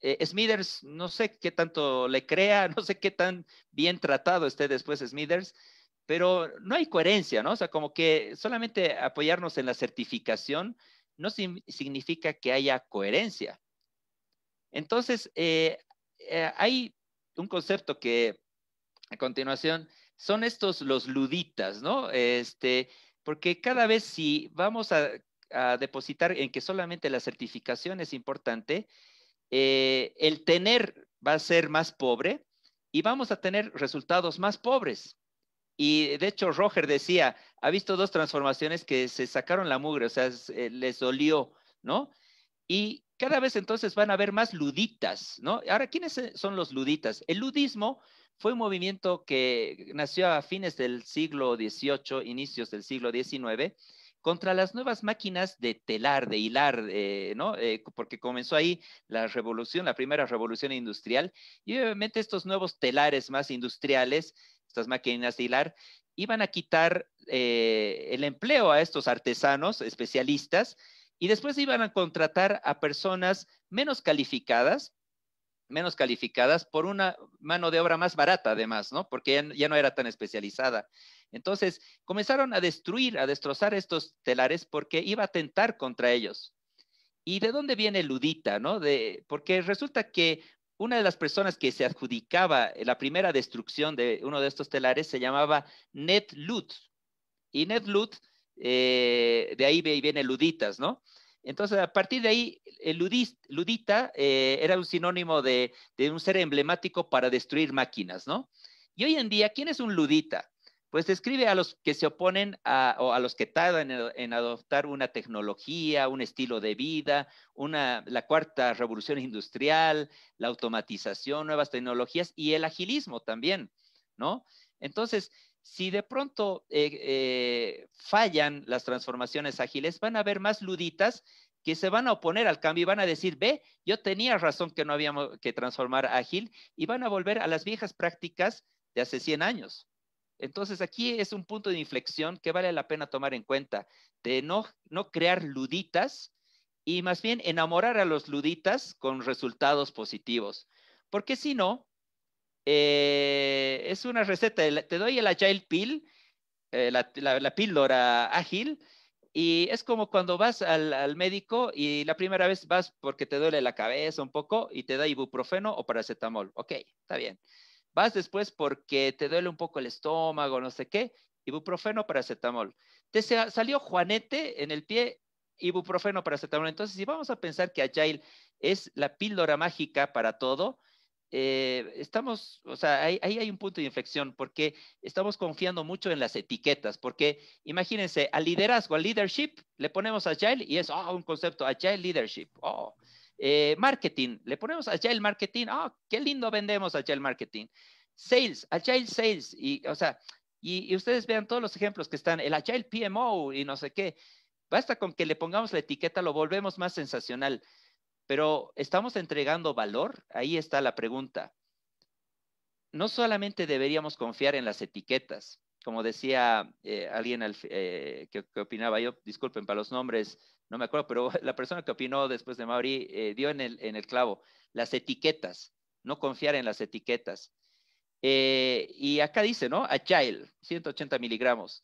B: Eh, Smithers, no sé qué tanto le crea, no sé qué tan bien tratado esté después Smithers, pero no hay coherencia, ¿no? O sea, como que solamente apoyarnos en la certificación no significa que haya coherencia. Entonces, eh, eh, hay un concepto que a continuación son estos los luditas, ¿no? Este, porque cada vez si vamos a, depositar en que solamente la certificación es importante, eh, el tener va a ser más pobre y vamos a tener resultados más pobres. Y de hecho, Roger decía, ha visto dos transformaciones que se sacaron la mugre, o sea, les dolió, ¿no? Y cada vez entonces van a haber más luditas, ¿no? Ahora, ¿quiénes son los luditas? El ludismo fue un movimiento que nació a fines del siglo XVIII, inicios del siglo XIX, contra las nuevas máquinas de telar, de hilar, eh, ¿no? Eh, porque comenzó ahí la revolución, la primera revolución industrial, y obviamente estos nuevos telares más industriales, estas máquinas de hilar, iban a quitar eh, el empleo a estos artesanos especialistas y después iban a contratar a personas menos calificadas, menos calificadas por una mano de obra más barata además, ¿no? Porque ya, no era tan especializada. Entonces, comenzaron a destruir, a destrozar estos telares porque iba a tentar contra ellos. ¿Y de dónde viene Ludita, no? De, porque resulta que una de las personas que se adjudicaba la primera destrucción de uno de estos telares se llamaba Ned Lut. Y Ned Lut eh, de ahí viene luditas, ¿no? Entonces, a partir de ahí, el ludita eh, era un sinónimo de, un ser emblemático para destruir máquinas, ¿no? Y hoy en día, ¿quién es un ludita? Pues describe a los que se oponen o a los que tardan en, adoptar una tecnología, un estilo de vida, la cuarta revolución industrial, la automatización, nuevas tecnologías y el agilismo también, ¿no? Entonces, si de pronto eh, eh, fallan las transformaciones ágiles, van a haber más luditas que se van a oponer al cambio y van a decir, ve, yo tenía razón que no habíamos que transformar ágil y van a volver a las viejas prácticas de hace 100 años. Entonces aquí es un punto de inflexión que vale la pena tomar en cuenta, de no, no crear luditas y más bien enamorar a los luditas con resultados positivos, porque si no, eh, es una receta, te doy el Agile Pill, eh, la, píldora ágil, y es como cuando vas al, médico y la primera vez vas porque te duele la cabeza un poco y te da ibuprofeno o paracetamol. Ok, está bien. Vas después porque te duele un poco el estómago, no sé qué, ibuprofeno, paracetamol. Te salió Juanete en el pie, ibuprofeno, paracetamol. Entonces, si vamos a pensar que Agile es la píldora mágica para todo, eh, estamos, o sea, ahí, hay un punto de inflexión porque estamos confiando mucho en las etiquetas, porque imagínense, al liderazgo, al leadership, le ponemos agile y es oh, un concepto, agile leadership, oh, eh, marketing, le ponemos agile marketing, oh, qué lindo vendemos agile marketing. Sales, agile sales, y, o sea, y, y ustedes vean todos los ejemplos que están, el agile PMO y no sé qué. Basta con que le pongamos la etiqueta, lo volvemos más sensacional. Pero ¿estamos entregando valor? Ahí está la pregunta. No solamente deberíamos confiar en las etiquetas, como decía eh, alguien eh, que, opinaba, yo disculpen para los nombres, no me acuerdo, pero la persona que opinó después de Mauri eh, dio en el, en el clavo, las etiquetas, no confiar en las etiquetas. y acá dice, ¿no? A child, 180 miligramos.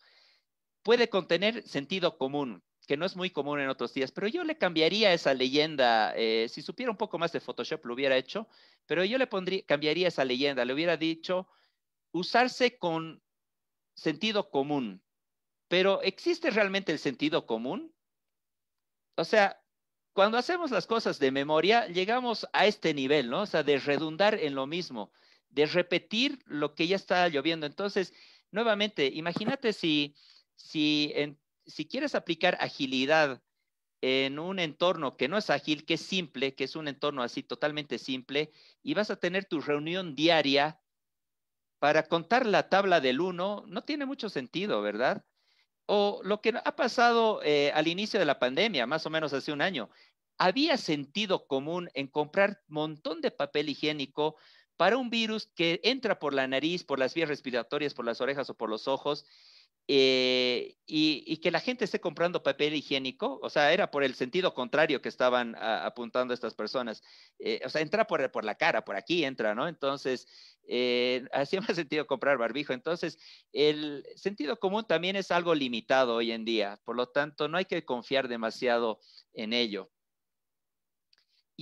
B: Puede contener sentido común, que no es muy común en otros días, pero yo le cambiaría esa leyenda, eh, si supiera un poco más de Photoshop lo hubiera hecho, pero yo le pondría, cambiaría esa leyenda, le hubiera dicho usarse con sentido común, pero ¿existe realmente el sentido común? O sea, cuando hacemos las cosas de memoria, llegamos a este nivel, ¿no? O sea, de redundar en lo mismo, de repetir lo que ya está lloviendo. Entonces, nuevamente, imagínate si, si si quieres aplicar agilidad en un entorno que no es ágil, que es simple, que es un entorno así totalmente simple, y vas a tener tu reunión diaria para contar la tabla del 1, no tiene mucho sentido, ¿verdad? O lo que ha pasado eh, al inicio de la pandemia, más o menos hace un año, había sentido común en comprar montón de papel higiénico para un virus que entra por la nariz, por las vías respiratorias, por las orejas o por los ojos eh, y, que la gente esté comprando papel higiénico, o sea, era por el sentido contrario que estaban apuntando estas personas. Eh, o sea, entra por, la cara, por aquí entra, ¿no? Entonces, eh, hacía más sentido comprar barbijo. Entonces, el sentido común también es algo limitado hoy en día, por lo tanto, no hay que confiar demasiado en ello.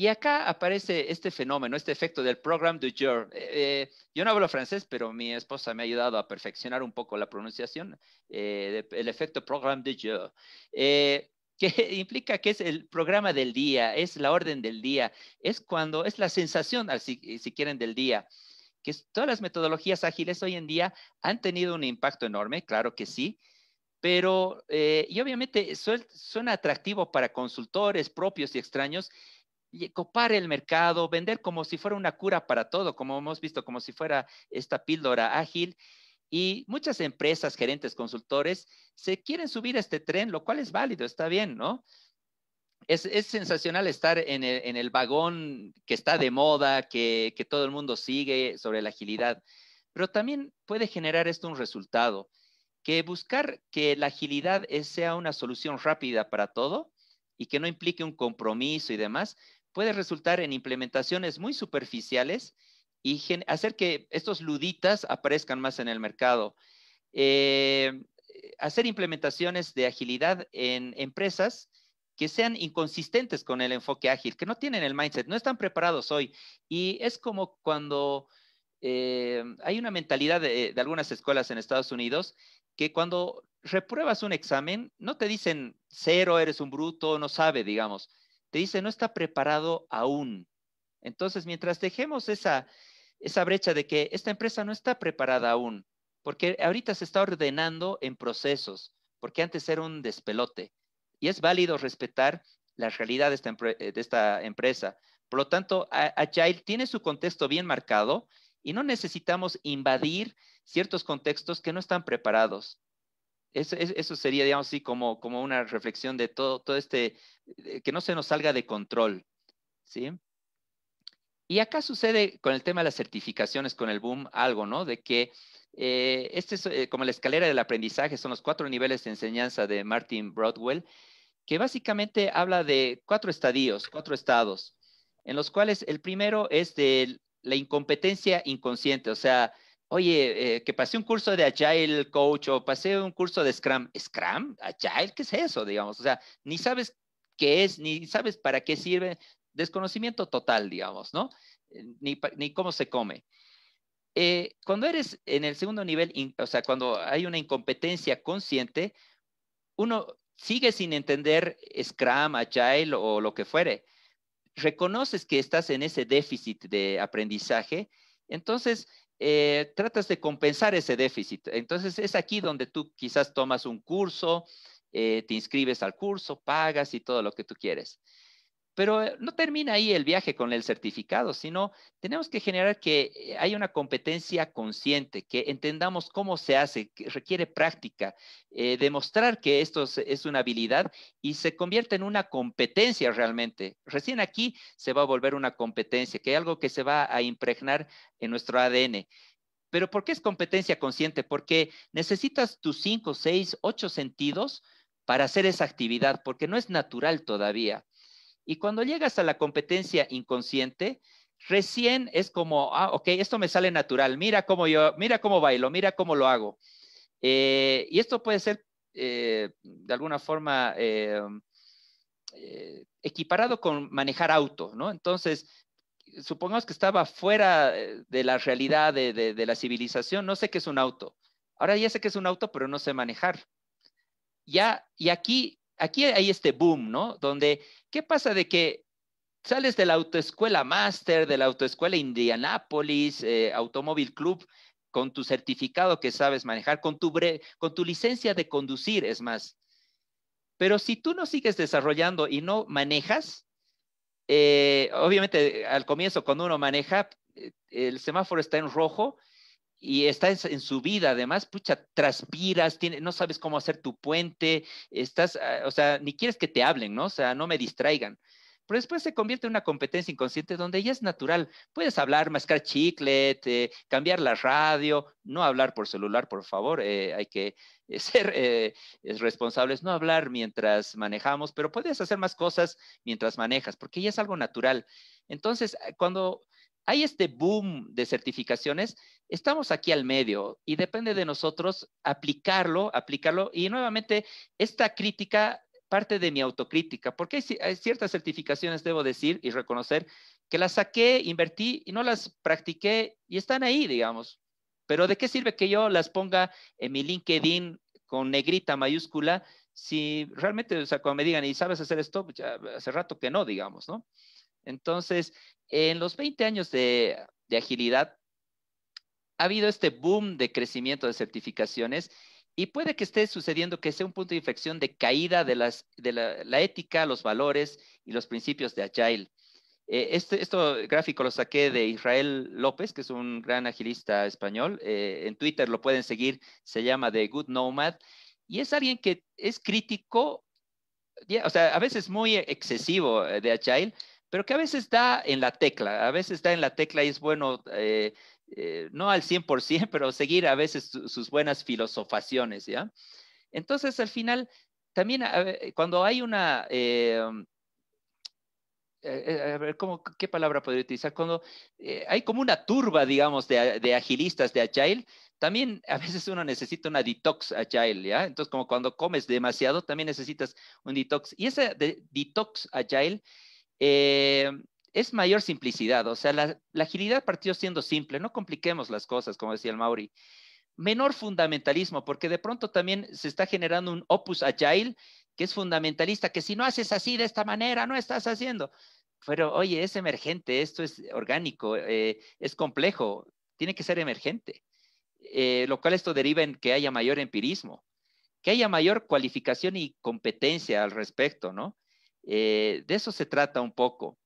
B: Y acá aparece este fenómeno, este efecto del program du jour. Eh, eh, yo no hablo francés, pero mi esposa me ha ayudado a perfeccionar un poco la pronunciación, eh, el efecto program du jour, eh, que implica que es el programa del día, es la orden del día, es cuando, es la sensación, si, si quieren, del día. Que todas las metodologías ágiles hoy en día han tenido un impacto enorme, claro que sí, pero, y obviamente suena atractivo para consultores propios y extraños, eh, copar el mercado, vender como si fuera una cura para todo, como hemos visto, como si fuera esta píldora ágil. Y muchas empresas, gerentes, consultores, se quieren subir a este tren, lo cual es válido, está bien, ¿no? Es, sensacional estar en el, vagón que está de moda, que, que todo el mundo sigue sobre la agilidad, pero también puede generar esto un resultado, que buscar que la agilidad sea una solución rápida para todo y que no implique un compromiso y demás, puede resultar en implementaciones muy superficiales y hacer que estos luditas aparezcan más en el mercado. Eh, eh, hacer implementaciones de agilidad en empresas que sean inconsistentes con el enfoque ágil, que no tienen el mindset, no están preparados hoy. Y es como cuando eh, hay una mentalidad de, de, algunas escuelas en Estados Unidos que cuando repruebas un examen, no te dicen cero, eres un bruto, no sabe, digamos te dice, no está preparado aún. Entonces, mientras dejemos esa, esa brecha de que esta empresa no está preparada aún, porque ahorita se está ordenando en procesos, porque antes era un despelote, y es válido respetar la realidad de esta, eh, de esta empresa. Por lo tanto, Agile tiene su contexto bien marcado y no necesitamos invadir ciertos contextos que no están preparados eso, sería, digamos así, como, como una reflexión de todo, todo este, que no se nos salga de control, ¿sí? Y acá sucede con el tema de las certificaciones, con el boom, algo, ¿no? De que eh, este es eh, como la escalera del aprendizaje, son los cuatro niveles de enseñanza de Martin Broadwell, que básicamente habla de cuatro estadios, cuatro estados, en los cuales el primero es de la incompetencia inconsciente, o sea, oye, eh, que pasé un curso de Agile Coach o pasé un curso de Scrum. ¿Scrum? ¿Agile? ¿Qué es eso? Digamos, o sea, ni sabes qué es, ni sabes para qué sirve. Desconocimiento total, digamos, ¿no? Eh, ni, ni cómo se come. Eh, cuando eres en el segundo nivel, o sea, cuando hay una incompetencia consciente, uno sigue sin entender Scrum, Agile o lo que fuere. Reconoces que estás en ese déficit de aprendizaje, entonces eh, tratas de compensar ese déficit. Entonces es aquí donde tú quizás tomas un curso, eh, te inscribes al curso, pagas y todo lo que tú quieres. Pero eh, no termina ahí el viaje con el certificado, sino tenemos que generar que eh, hay una competencia consciente, que entendamos cómo se hace, que requiere práctica, eh, demostrar que esto es, una habilidad y se convierte en una competencia realmente. Recién aquí se va a volver una competencia, que es algo que se va a impregnar en nuestro ADN. Pero ¿por qué es competencia consciente? Porque necesitas tus cinco, seis, ocho sentidos para hacer esa actividad, porque no es natural todavía. Y cuando llegas a la competencia inconsciente, recién es como, ah, ok, esto me sale natural, mira cómo yo, mira cómo bailo, mira cómo lo hago. Eh, y esto puede ser eh, de alguna forma eh, equiparado con manejar auto, ¿no? Entonces, supongamos que estaba fuera de la realidad de, de la civilización, no sé qué es un auto. Ahora ya sé qué es un auto, pero no sé manejar. Ya, y aquí aquí hay este boom, ¿no? Donde, ¿qué pasa de que sales de la autoescuela máster, de la autoescuela Indianápolis, eh, Automóvil Club, con tu certificado que sabes manejar, con tu, con tu licencia de conducir, es más. Pero si tú no sigues desarrollando y no manejas, eh, obviamente al comienzo cuando uno maneja, eh, el semáforo está en rojo y estás en su vida, además, pucha, transpiras, tiene, no sabes cómo hacer tu puente, estás, ah, o sea, ni quieres que te hablen, ¿no? O sea, no me distraigan. Pero después se convierte en una competencia inconsciente donde ya es natural. Puedes hablar, mascar chicle, cambiar la radio, no hablar por celular, por favor. Eh, hay que eh, ser eh, responsables, no hablar mientras manejamos, pero puedes hacer más cosas mientras manejas, porque ya es algo natural. Entonces, ah, cuando hay este boom de certificaciones, estamos aquí al medio y depende de nosotros aplicarlo, aplicarlo. Y nuevamente, esta crítica parte de mi autocrítica, porque hay ciertas certificaciones, debo decir y reconocer, que las saqué, invertí y no las practiqué y están ahí, digamos. Pero ¿de qué sirve que yo las ponga en mi LinkedIn con negrita mayúscula si realmente, o sea, cuando me digan, ¿y sabes hacer esto? Pues hace rato que no, digamos, ¿no? Entonces, en los 20 años de, agilidad, ha habido este boom de crecimiento de certificaciones y puede que esté sucediendo que sea un punto de infección de caída de, la, ética, los valores y los principios de Agile. Eh, este, esto gráfico lo saqué de Israel López, que es un gran agilista español. Eh, en Twitter lo pueden seguir, se llama The Good Nomad. Y es alguien que es crítico, o sea, a veces muy excesivo eh, de Agile, pero que a veces está en la tecla, a veces está en la tecla y es bueno, eh, eh, no al 100%, pero seguir a veces sus buenas filosofaciones, ¿ya? Entonces, al final, también cuando hay una... Eh, mm, eh, a ver, ¿cómo, ¿qué palabra podría utilizar? Cuando eh, hay como una turba, digamos, de, agilistas de Agile, también a veces uno necesita una detox agile, ¿ya? Entonces, como cuando comes demasiado, también necesitas un detox. Y ese detox agile eh, es mayor simplicidad, o sea, la, agilidad partió siendo simple, no compliquemos las cosas, como decía el Mauri. Menor fundamentalismo, porque de pronto también se está generando un opus agile que es fundamentalista, que si no haces así de esta manera, no estás haciendo. Pero oye, es emergente, esto es orgánico, eh, es complejo, tiene que ser emergente, eh, lo cual esto deriva en que haya mayor empirismo, que haya mayor cualificación y competencia al respecto, ¿no? Eh, de eso se trata un poco.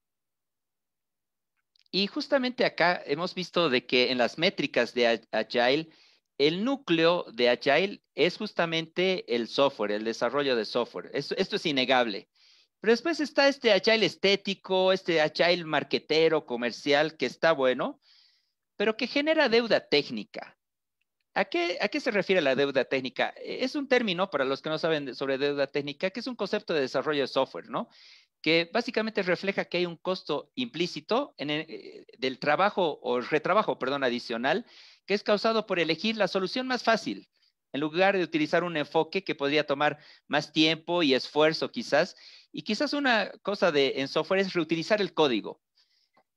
B: Y justamente acá hemos visto de que en las métricas de Agile, el núcleo de Agile es justamente el software, el desarrollo de software. Esto, esto es innegable. Pero después está este Agile estético, este Agile marquetero, comercial, que está bueno, pero que genera deuda técnica. ¿A qué, se refiere la deuda técnica? E, es un término, para los que no saben sobre deuda técnica, que es un concepto de desarrollo de software, ¿no? Que básicamente refleja que hay un costo implícito en eh, del trabajo o retrabajo, perdón, adicional, que es causado por elegir la solución más fácil, en lugar de utilizar un enfoque que podría tomar más tiempo y esfuerzo quizás. Y quizás una cosa de, en software es reutilizar el código.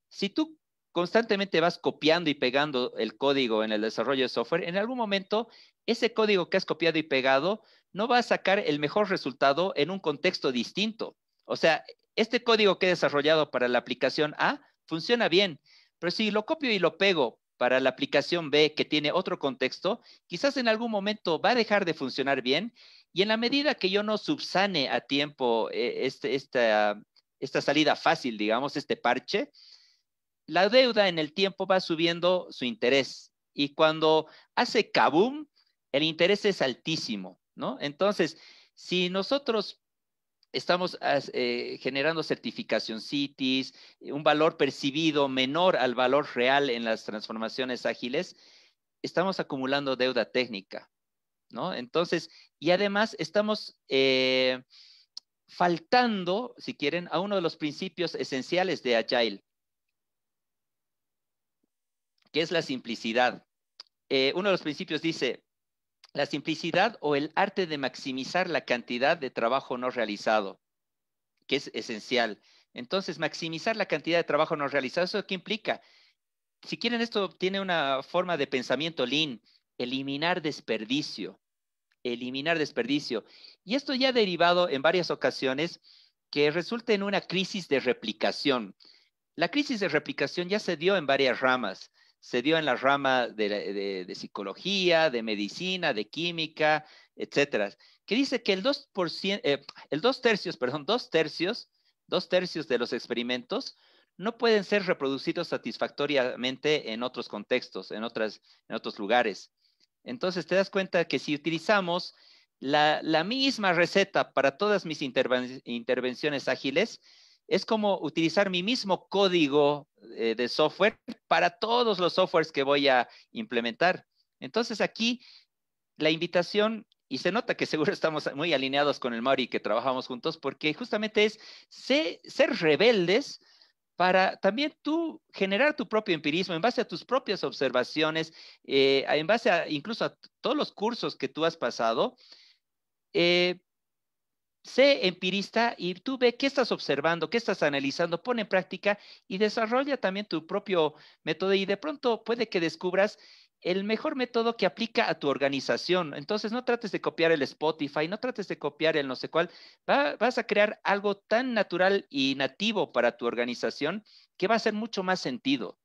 B: Si tú constantemente vas copiando y pegando el código en el desarrollo de software, en algún momento ese código que has copiado y pegado no va a sacar el mejor resultado en un contexto distinto. O sea, este código que he desarrollado para la aplicación A funciona bien, pero si lo copio y lo pego para la aplicación B que tiene otro contexto, quizás en algún momento va a dejar de funcionar bien y en la medida que yo no subsane a tiempo eh, este, esta salida fácil, digamos, este parche, la deuda en el tiempo va subiendo su interés y cuando hace kaboom, el interés es altísimo, ¿no? Entonces, si nosotros estamos eh, generando certificación cities, eh, un valor percibido menor al valor real en las transformaciones ágiles, estamos acumulando deuda técnica, ¿no? Entonces, y además estamos eh, faltando, si quieren, a uno de los principios esenciales de Agile, que es la simplicidad. Eh, uno de los principios dice, la simplicidad o el arte de maximizar la cantidad de trabajo no realizado, que es esencial. Entonces, maximizar la cantidad de trabajo no realizado, ¿eso qué implica? Si quieren, esto tiene una forma de pensamiento lean, eliminar desperdicio, eliminar desperdicio. Y esto ya ha derivado en varias ocasiones que resulta en una crisis de replicación. La crisis de replicación ya se dio en varias ramas se dio en la rama de, psicología, de medicina, de química, etcétera, que dice que el 2%, eh, el tercios, perdón, tercios, tercios de los experimentos no pueden ser reproducidos satisfactoriamente en otros contextos, en, otras, en otros lugares. Entonces te das cuenta que si utilizamos la, misma receta para todas mis intervenciones ágiles, es como utilizar mi mismo código eh, de software para todos los softwares que voy a implementar. Entonces aquí la invitación, y se nota que seguro estamos muy alineados con el Mauri que trabajamos juntos, porque justamente es ser, rebeldes para también tú generar tu propio empirismo en base a tus propias observaciones, eh, en base incluso a todos los cursos que tú has pasado, eh, sé empirista y tú ve qué estás observando, qué estás analizando, pon en práctica y desarrolla también tu propio método y de pronto puede que descubras el mejor método que aplica a tu organización. Entonces, no trates de copiar el Spotify, no trates de copiar el no sé cuál. vas a crear algo tan natural y nativo para tu organización que va a ser mucho más sentido.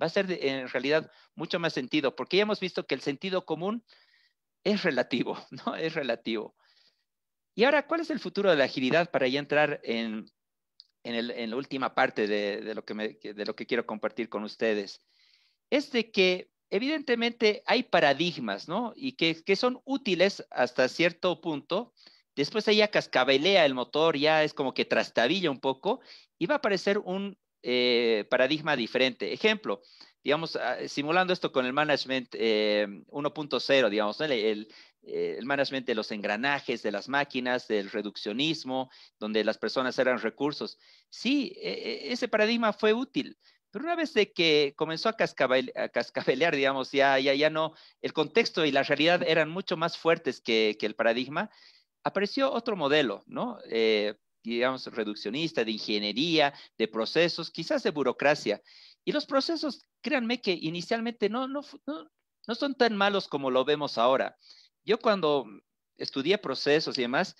B: Va a ser en realidad mucho más sentido, porque ya hemos visto que el sentido común es relativo, ¿no? Es relativo. Y ahora, ¿cuál es el futuro de la agilidad para ya entrar en, la última parte de, lo que de lo que quiero compartir con ustedes? Es de que evidentemente hay paradigmas, ¿no? Y que, son útiles hasta cierto punto. Después ahí ya cascabelea el motor, ya es como que trastabilla un poco y va a aparecer un eh, paradigma diferente. Ejemplo, digamos, ah, simulando esto con el management 1.0, eh, digamos, el, eh, el management de los engranajes, de las máquinas, del reduccionismo, donde las personas eran recursos. Sí, e, e, ese paradigma fue útil, pero una vez de que comenzó a, cascabel, a cascabelear, digamos, ya, ya, ya, no, el contexto y la realidad eran mucho más fuertes que, el paradigma, apareció otro modelo, ¿no? Eh, digamos, reduccionista, de ingeniería, de procesos, quizás de burocracia. Y los procesos, créanme que inicialmente no, no son tan malos como lo vemos ahora yo cuando estudié procesos y demás,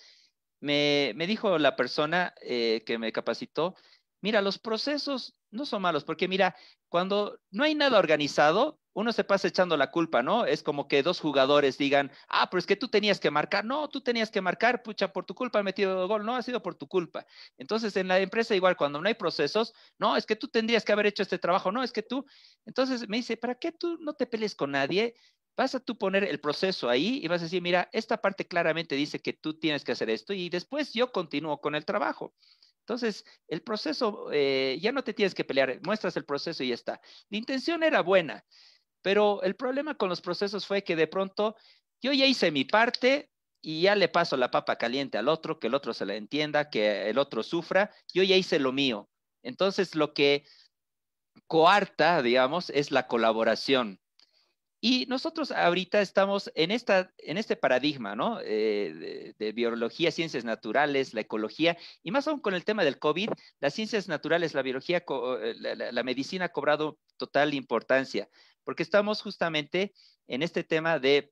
B: me, dijo la persona eh, que me capacitó, mira, los procesos no son malos, porque mira, cuando no hay nada organizado, uno se pasa echando la culpa, ¿no? Es como que dos jugadores digan, ah, pero es que tú tenías que marcar, no, tú tenías que marcar, pucha, por tu culpa he metido el gol, no, ha sido por tu culpa. Entonces, en la empresa igual, cuando no hay procesos, no, es que tú tendrías que haber hecho este trabajo, no, es que tú. Entonces me dice, ¿para qué tú no te pelees con nadie? vas a tú poner el proceso ahí y vas a decir, mira, esta parte claramente dice que tú tienes que hacer esto y después yo continúo con el trabajo. Entonces, el proceso, eh, ya no te tienes que pelear, muestras el proceso y ya está. La intención era buena, pero el problema con los procesos fue que de pronto yo ya hice mi parte y ya le paso la papa caliente al otro, que el otro se la entienda, que el otro sufra, yo ya hice lo mío. Entonces, lo que coarta, digamos, es la colaboración. Y nosotros ahorita estamos en, esta, en este paradigma, ¿no? Eh, de, biología, ciencias naturales, la ecología, y más aún con el tema del COVID, las ciencias naturales, la biología, eh, la, medicina ha cobrado total importancia, porque estamos justamente en este tema de,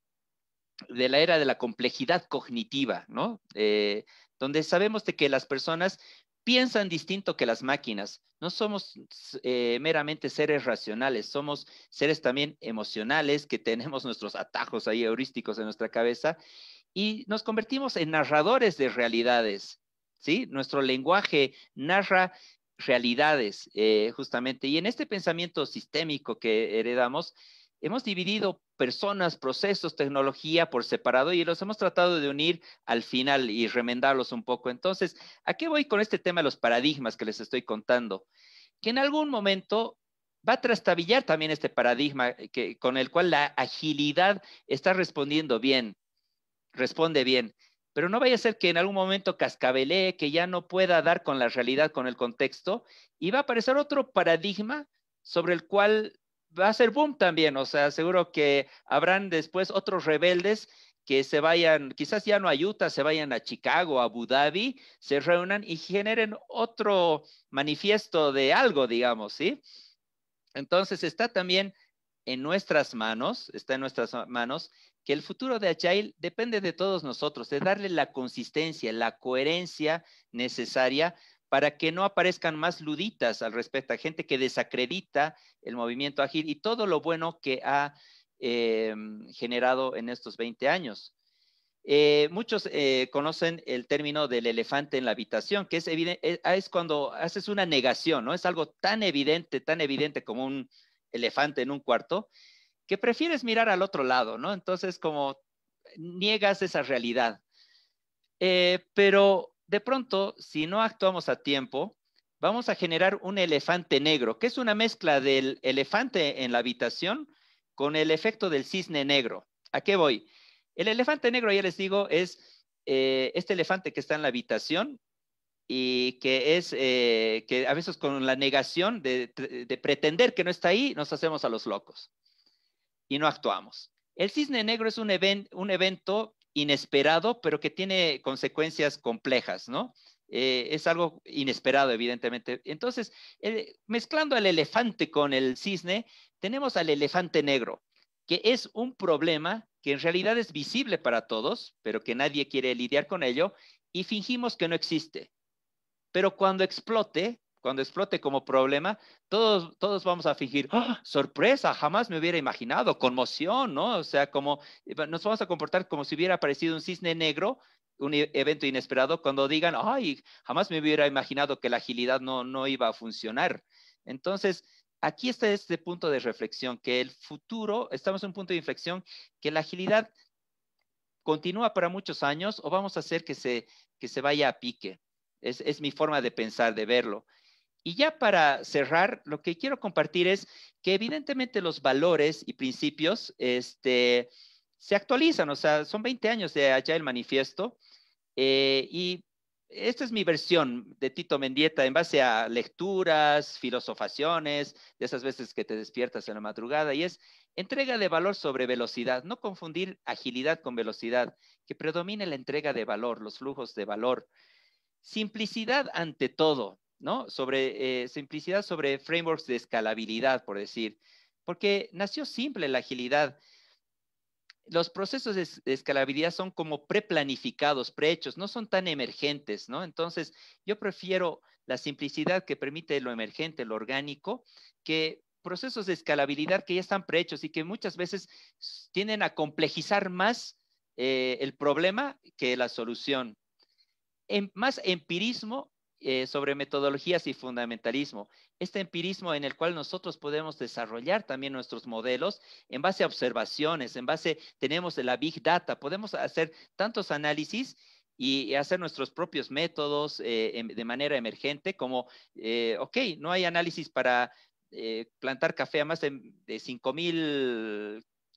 B: de la era de la complejidad cognitiva, ¿no? Eh, donde sabemos de que las personas piensan distinto que las máquinas. No somos eh, meramente seres racionales, somos seres también emocionales que tenemos nuestros atajos ahí heurísticos en nuestra cabeza y nos convertimos en narradores de realidades. ¿sí? Nuestro lenguaje narra realidades eh, justamente y en este pensamiento sistémico que heredamos, hemos dividido personas, procesos, tecnología por separado y los hemos tratado de unir al final y remendarlos un poco. Entonces, ¿a qué voy con este tema de los paradigmas que les estoy contando? Que en algún momento va a trastabillar también este paradigma eh, que, con el cual la agilidad está respondiendo bien, responde bien. Pero no vaya a ser que en algún momento cascabelee, que ya no pueda dar con la realidad, con el contexto, y va a aparecer otro paradigma sobre el cual va a ser boom también, o sea, seguro que habrán después otros rebeldes que se vayan, quizás ya no a Utah, se vayan a Chicago, a Abu Dhabi, se reúnan y generen otro manifiesto de algo, digamos, ¿sí? Entonces está también en nuestras manos, está en nuestras manos, que el futuro de achail depende de todos nosotros, de darle la consistencia, la coherencia necesaria para que no aparezcan más luditas al respecto, a gente que desacredita el movimiento ágil y todo lo bueno que ha eh, generado en estos 20 años. Eh, muchos eh, conocen el término del elefante en la habitación, que ah, es, cuando haces una negación, ¿no? Es algo tan evidente, tan evidente como un elefante en un cuarto, que prefieres mirar al otro lado, ¿no? Entonces, como niegas esa realidad. pero de pronto, si no actuamos a tiempo, vamos a generar un elefante negro, que es una mezcla del elefante en la habitación con el efecto del cisne negro. ¿A qué voy? El elefante negro, ya les digo, es eh, este elefante que está en la habitación y que es eh, que a veces con la negación de, pretender que no está ahí, nos hacemos a los locos y no actuamos. El cisne negro es un evento inesperado, pero que tiene consecuencias complejas, ¿no? Eh, es algo inesperado, evidentemente. Entonces, eh, mezclando al elefante con el cisne, tenemos al elefante negro, que es un problema que en realidad es visible para todos, pero que nadie quiere lidiar con ello, y fingimos que no existe. Pero cuando explote, cuando explote como problema, todos, todos vamos a fingir, ¡Ah! sorpresa, jamás me hubiera imaginado, conmoción, ¿no? O sea, como eh, nos vamos a comportar como si hubiera aparecido un cisne negro, un e, evento inesperado, cuando digan, ay, jamás me hubiera imaginado que la agilidad no, no iba a funcionar. Entonces, aquí está este punto de reflexión, que el futuro, estamos en un punto de inflexión, que la agilidad continúa para muchos años o vamos a hacer que se, que se vaya a pique. Es, es mi forma de pensar, de verlo. Y ya para cerrar, lo que quiero compartir es que evidentemente los valores y principios este, se actualizan, o sea, son 20 años de allá el manifiesto. Eh, y esta es mi versión de Tito Mendieta en base a lecturas, filosofaciones, de esas veces que te despiertas en la madrugada, y es entrega de valor sobre velocidad, no confundir agilidad con velocidad, que predomine la entrega de valor, los flujos de valor. Simplicidad ante todo, ¿no? Sobre eh, simplicidad, sobre frameworks de escalabilidad, por decir, porque nació simple la agilidad. Los procesos de escalabilidad son como preplanificados, prehechos, no son tan emergentes, ¿no? Entonces, yo prefiero la simplicidad que permite lo emergente, lo orgánico, que procesos de escalabilidad que ya están prehechos y que muchas veces tienden a complejizar más eh, el problema que la solución. En, em, más empirismo eh, sobre metodologías y fundamentalismo. Este empirismo en el cual nosotros podemos desarrollar también nuestros modelos en base a observaciones, en base, tenemos la big data, podemos hacer tantos análisis y hacer nuestros propios métodos eh, em, de manera emergente, como, eh, ok, no hay análisis para plantar café a más de, mil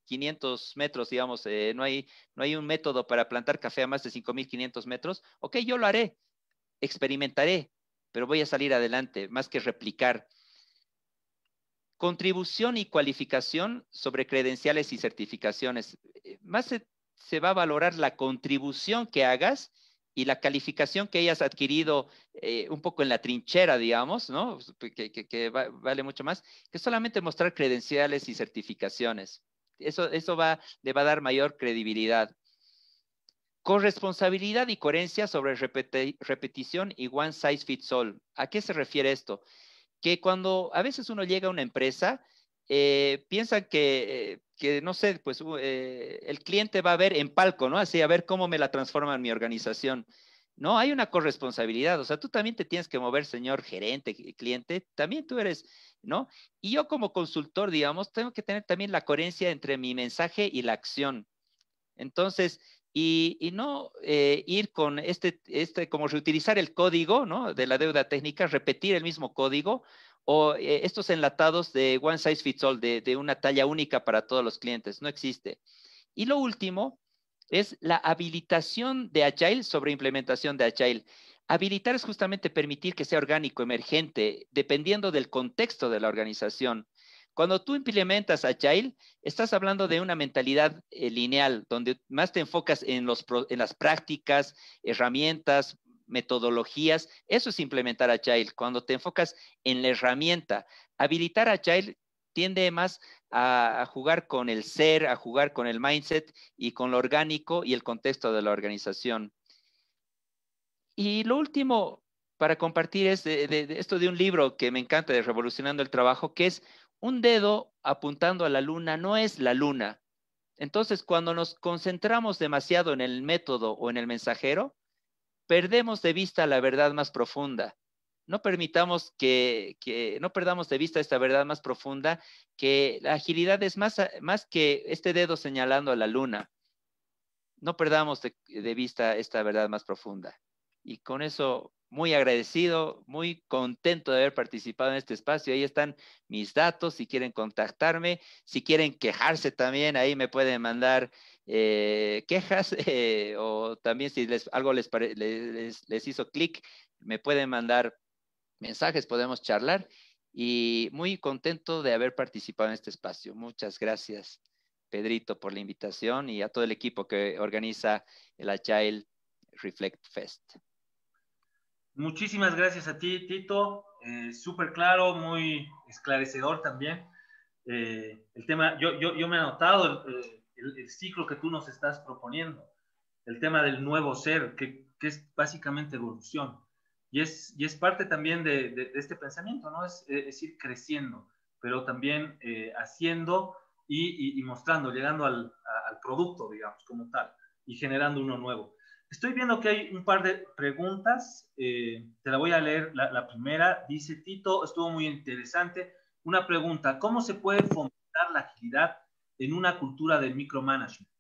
B: 5.500 metros, digamos, no, hay, no hay un método para plantar café a más de 5.500 metros, ok, yo lo haré experimentaré, pero voy a salir adelante, más que replicar. Contribución y cualificación sobre credenciales y certificaciones. Eh, más se, va a valorar la contribución que hagas y la calificación que hayas adquirido eh, un poco en la trinchera, digamos, ¿no? Que, vale mucho más, que solamente mostrar credenciales y certificaciones. Eso, eso va, le va a dar mayor credibilidad. Corresponsabilidad y coherencia sobre repetición y one size fits all. ¿A qué se refiere esto? Que cuando a veces uno llega a una empresa, eh, piensan que, eh, no sé, pues eh, el cliente va a ver en palco, ¿no? Así, a ver cómo me la transforma en mi organización. No, hay una corresponsabilidad, o sea, tú también te tienes que mover, señor gerente, cliente, también tú eres, ¿no? Y yo como consultor, digamos, tengo que tener también la coherencia entre mi mensaje y la acción. Entonces, y, no eh, ir con este, este, como reutilizar el código ¿no? de la deuda técnica, repetir el mismo código o eh, estos enlatados de one size fits all, de, de una talla única para todos los clientes, no existe. Y lo último es la habilitación de Agile sobre implementación de Agile. Habilitar es justamente permitir que sea orgánico, emergente, dependiendo del contexto de la organización. Cuando tú implementas Agile, estás hablando de una mentalidad eh, lineal, donde más te enfocas en, las prácticas, herramientas, metodologías. Eso es implementar Agile, cuando te enfocas en la herramienta. Habilitar Agile tiende más a, jugar con el ser, a jugar con el mindset y con lo orgánico y el contexto de la organización. Y lo último para compartir es esto de un libro que me encanta, de Revolucionando el Trabajo, que es un dedo apuntando a la luna no es la luna. Entonces, cuando nos concentramos demasiado en el método o en el mensajero, perdemos de vista la verdad más profunda. No permitamos que, no perdamos de vista esta verdad más profunda, que la agilidad es más, más que este dedo señalando a la luna. No perdamos de, de vista esta verdad más profunda. Y con eso muy agradecido, muy contento de haber participado en este espacio. Ahí están mis datos, si quieren contactarme, si quieren quejarse también, ahí me pueden mandar eh, quejas eh, o también si les, algo les, les, hizo clic, me pueden mandar mensajes, podemos charlar y muy contento de haber participado en este espacio. Muchas gracias, Pedrito, por la invitación y a todo el equipo que organiza el Child Reflect Fest.
A: Muchísimas gracias a ti, Tito. Eh, súper claro, muy esclarecedor también. Eh, el tema, yo, me he notado eh, el, ciclo que tú nos estás proponiendo, el tema del nuevo ser, que, es básicamente evolución. Y es, y es parte también de, este pensamiento, ¿no? Es, ir creciendo, pero también haciendo y, y, mostrando, llegando al, al producto, digamos, como tal, y generando uno nuevo. Estoy viendo que hay un par de preguntas. Eh, te la voy a leer. La, primera dice, Tito, estuvo muy interesante. Una pregunta, ¿cómo se puede fomentar la agilidad en una cultura del
B: micromanagement?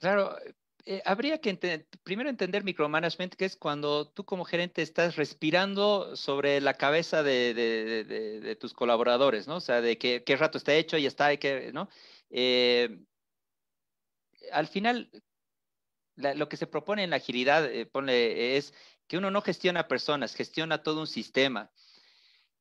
B: Claro, eh, habría que primero entender micromanagement, que es cuando tú como gerente estás respirando sobre la cabeza de, tus colaboradores, ¿no? O sea, de qué, rato está hecho y está, y ¿no? Eh, al final, lo que se propone en la agilidad, eh, es que uno no gestiona personas, gestiona todo un sistema.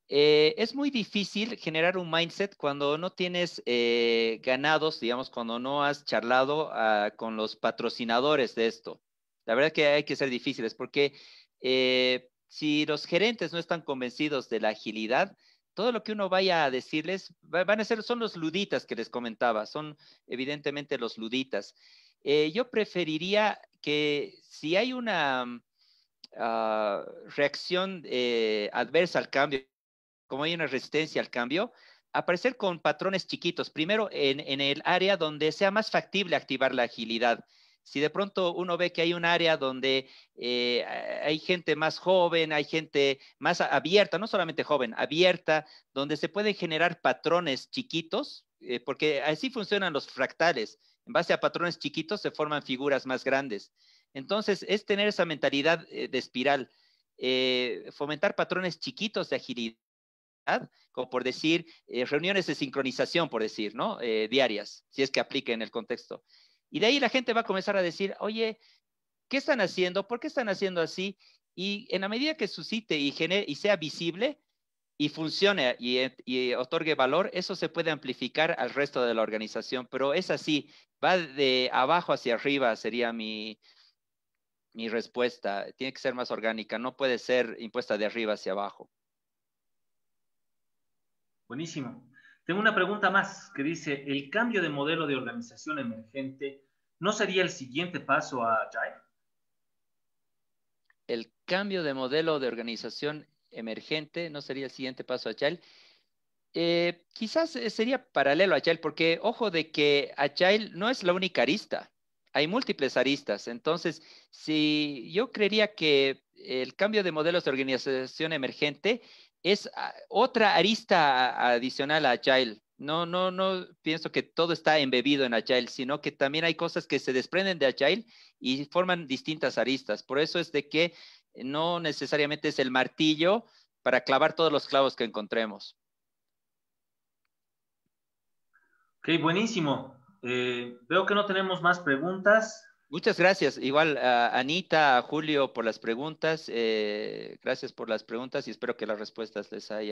B: Eh, es muy difícil generar un mindset cuando no tienes eh, ganados, digamos, cuando no has charlado ah, con los patrocinadores de esto. La verdad es que hay que ser difíciles porque si los gerentes no están convencidos de la agilidad, todo lo que uno vaya a decirles van a ser, son los luditas que les comentaba, son evidentemente los luditas. Eh, yo preferiría que si hay una mm, ah, reacción eh, adversa al cambio, como hay una resistencia al cambio, aparecer con patrones chiquitos. Primero, en, el área donde sea más factible activar la agilidad. Si de pronto uno ve que hay un área donde eh, hay gente más joven, hay gente más abierta, no solamente joven, abierta, donde se pueden generar patrones chiquitos, porque así funcionan los fractales. En base a patrones chiquitos se forman figuras más grandes. Entonces, es tener esa mentalidad eh, de espiral, eh, fomentar patrones chiquitos de agilidad, como por decir, eh, reuniones de sincronización, por decir, ¿no? diarias, si es que aplique en el contexto. Y de ahí la gente va a comenzar a decir, oye, ¿qué están haciendo? ¿Por qué están haciendo así? Y en la medida que suscite y, genere, y sea visible, y funcione y, otorgue valor, eso se puede amplificar al resto de la organización, pero es así, va de abajo hacia arriba, sería mi, mi respuesta. Tiene que ser más orgánica, no puede ser impuesta de arriba hacia abajo. Buenísimo. Tengo una pregunta más que dice, ¿el cambio de modelo de organización
A: emergente no sería el siguiente paso
B: a Jai? El cambio de modelo de organización emergente, no sería el siguiente paso a Agile. Eh, quizás eh, sería paralelo a Agile, porque ojo de que Agile no es la única arista, hay múltiples aristas. Entonces, si yo creería que el cambio de modelos de organización emergente es ah, otra arista adicional a Agile. No, no, no pienso que todo está embebido en Agile, sino que también hay cosas que se desprenden de Agile y forman distintas aristas. Por eso es de que no necesariamente es el martillo para clavar todos los clavos que encontremos. Ok, buenísimo. Eh, veo que no tenemos más preguntas. Muchas gracias. Igual a Anita, a Julio por las preguntas. Eh, gracias por las preguntas y espero que las respuestas les haya.